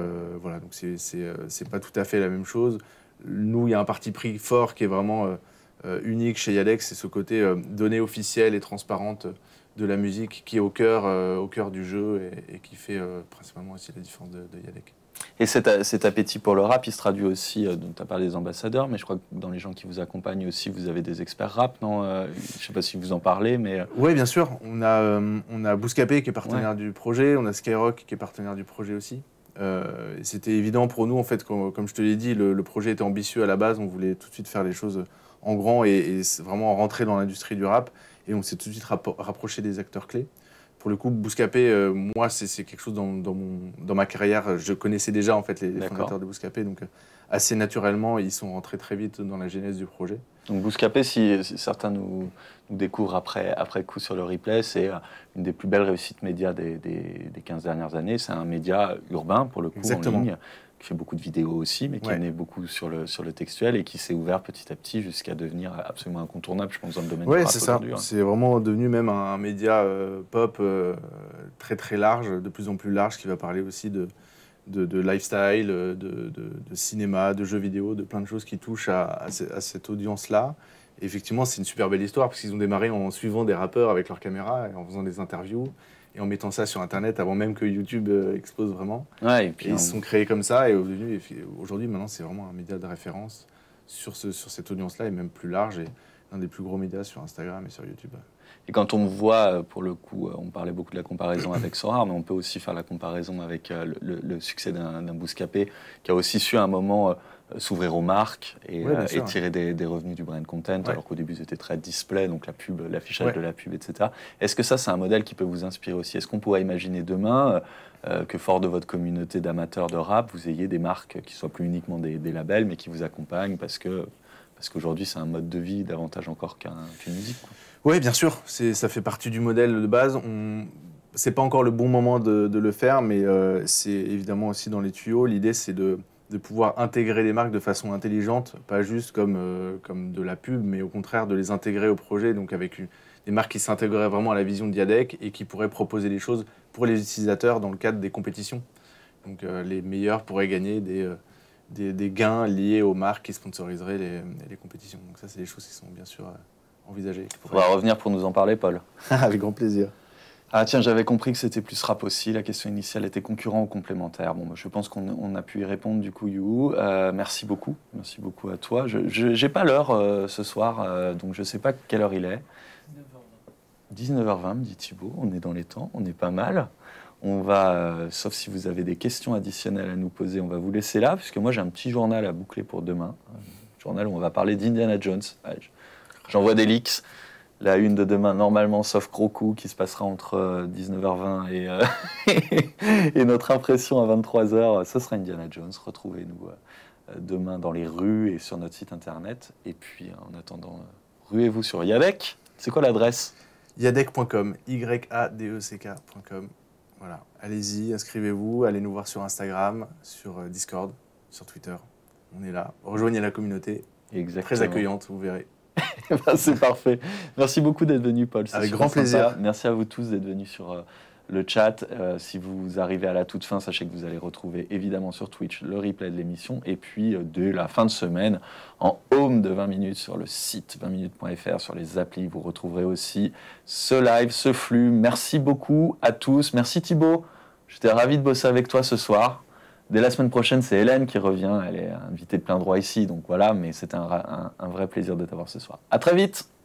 voilà, donc c'est pas tout à fait la même chose. Nous, il y a un parti pris fort qui est vraiment unique chez Yalex, c'est ce côté donné officielles et transparente de la musique qui est au cœur, au cœur du jeu et, qui fait principalement aussi la différence de, de et cet, appétit pour le rap, il se traduit aussi, euh, tu as parlé des ambassadeurs, mais je crois que dans les gens qui vous accompagnent aussi, vous avez des experts rap, non euh, Je ne sais pas si vous en parlez, mais... Euh, oui, bien sûr. On a, Bouscapé qui est partenaire du projet, on a Skyrock qui est partenaire du projet aussi. C'était évident pour nous, en fait, comme, je te l'ai dit, le, projet était ambitieux à la base, on voulait tout de suite faire les choses en grand et, et vraiment rentrer dans l'industrie du rap. Et on s'est tout de suite rapproché des acteurs clés pour le coup, Bouscapé, euh, moi, c'est quelque chose dans, dans, ma carrière. Je connaissais déjà en fait les, fondateurs de Bouscapé, donc euh, assez naturellement, ils sont rentrés très vite dans la genèse du projet. Donc Bouscapé, si, certains nous, nous, découvrent après, après coup sur le replay, c'est euh, une des plus belles réussites médias des, 15 dernières années. C'est un média urbain, pour le coup, Exactement. en ligne, qui fait beaucoup de vidéos aussi, mais qui est né beaucoup sur le, sur le textuel et qui s'est ouvert petit à petit jusqu'à devenir absolument incontournable, je pense, dans le domaine ouais, du c'est ça. Hein. C'est vraiment devenu même un, média euh, pop euh, très très large, de plus en plus large, qui va parler aussi de, de, lifestyle, de, de, cinéma, de jeux vidéo, de plein de choses qui touchent à, cette audience-là. effectivement, c'est une super belle histoire, parce qu'ils ont démarré en suivant des rappeurs avec leur caméra et en faisant des interviews et en mettant ça sur Internet avant même que YouTube euh, expose vraiment. et puis ils se sont créés comme ça et aujourd'hui, maintenant, c'est vraiment un média de référence sur, ce, sur cette audience-là et même plus large et un des plus gros médias sur Instagram et sur YouTube. Et quand on voit, euh, pour le coup, euh, on parlait beaucoup de la comparaison avec Sora, mais on peut aussi faire la comparaison avec le, succès d'un Bouscapé, qui a aussi su à un moment s'ouvrir aux marques et, euh, tirer des, revenus du brand content, alors qu'au début c'était très display, donc la pub, l'affichage de la pub, etc. Est-ce que ça, c'est un modèle qui peut vous inspirer aussi Est-ce qu'on pourrait imaginer demain euh, euh, que, fort de votre communauté d'amateurs de rap, vous ayez des marques qui soient plus uniquement des, labels, mais qui vous accompagnent parce que parce qu'aujourd'hui c'est un mode de vie davantage encore qu'une musique. Oui, bien sûr, ça fait partie du modèle de base. On c'est pas encore le bon moment de, le faire, mais c'est évidemment aussi dans les tuyaux. L'idée, c'est de de pouvoir intégrer les marques de façon intelligente, pas juste comme, euh, comme de la pub, mais au contraire de les intégrer au projet, donc avec des marques qui s'intégreraient vraiment à la vision de Diadec et qui pourraient proposer des choses pour les utilisateurs dans le cadre des compétitions. Donc euh, les meilleurs pourraient gagner euh, des, des, gains liés aux marques qui sponsoriseraient les, les compétitions. Donc ça, c'est des choses qui sont bien sûr envisagées. On va revenir pour nous en parler, Paul. Avec grand plaisir. Ah tiens, j'avais compris que c'était plus rap aussi. La question initiale était concurrent ou complémentaire. Bon, je pense qu'on a pu y répondre du coup, You. Euh, merci beaucoup. Merci beaucoup à toi. Je n'ai pas l'heure euh, ce soir, euh, donc je ne sais pas quelle heure il est. 19h20. 19h20, me dit Thibault. On est dans les temps, on est pas mal. On va, sauf si vous avez des questions additionnelles à nous poser, on va vous laisser là, puisque moi j'ai un petit journal à boucler pour demain. journal où on va parler d'Indiana Jones. J'envoie des leaks la une de demain, normalement, sauf gros qui se passera entre 19h20 euh, euh, et, notre impression à 23h, ce sera Indiana Jones. Retrouvez-nous euh, demain dans les rues et sur notre site internet. Et puis, en attendant, ruez-vous sur Yadek. C'est quoi l'adresse Yadek.com. Y-A-D-E-C-K.com. E voilà, allez-y, inscrivez-vous, allez nous voir sur Instagram, sur Discord, sur Twitter. On est là. Rejoignez la communauté. Exactement. Très accueillante, vous verrez. Ben, c'est parfait. Merci beaucoup d'être venu, Paul. Avec grand plaisir. Merci à vous tous d'être venus sur euh, le chat. Euh, si vous arrivez à la toute fin, sachez que vous allez retrouver évidemment sur Twitch le replay de l'émission et puis euh, dès la fin de semaine en home de 20 minutes sur le site 20minutes.fr, sur les applis. Vous retrouverez aussi ce live, ce flux. Merci beaucoup à tous. Merci Thibaut. J'étais ravi de bosser avec toi ce soir. Dès la semaine prochaine, c'est Hélène qui revient. Elle est invitée de plein droit ici, donc voilà, mais c'était un, vrai plaisir de t'avoir ce soir. À très vite!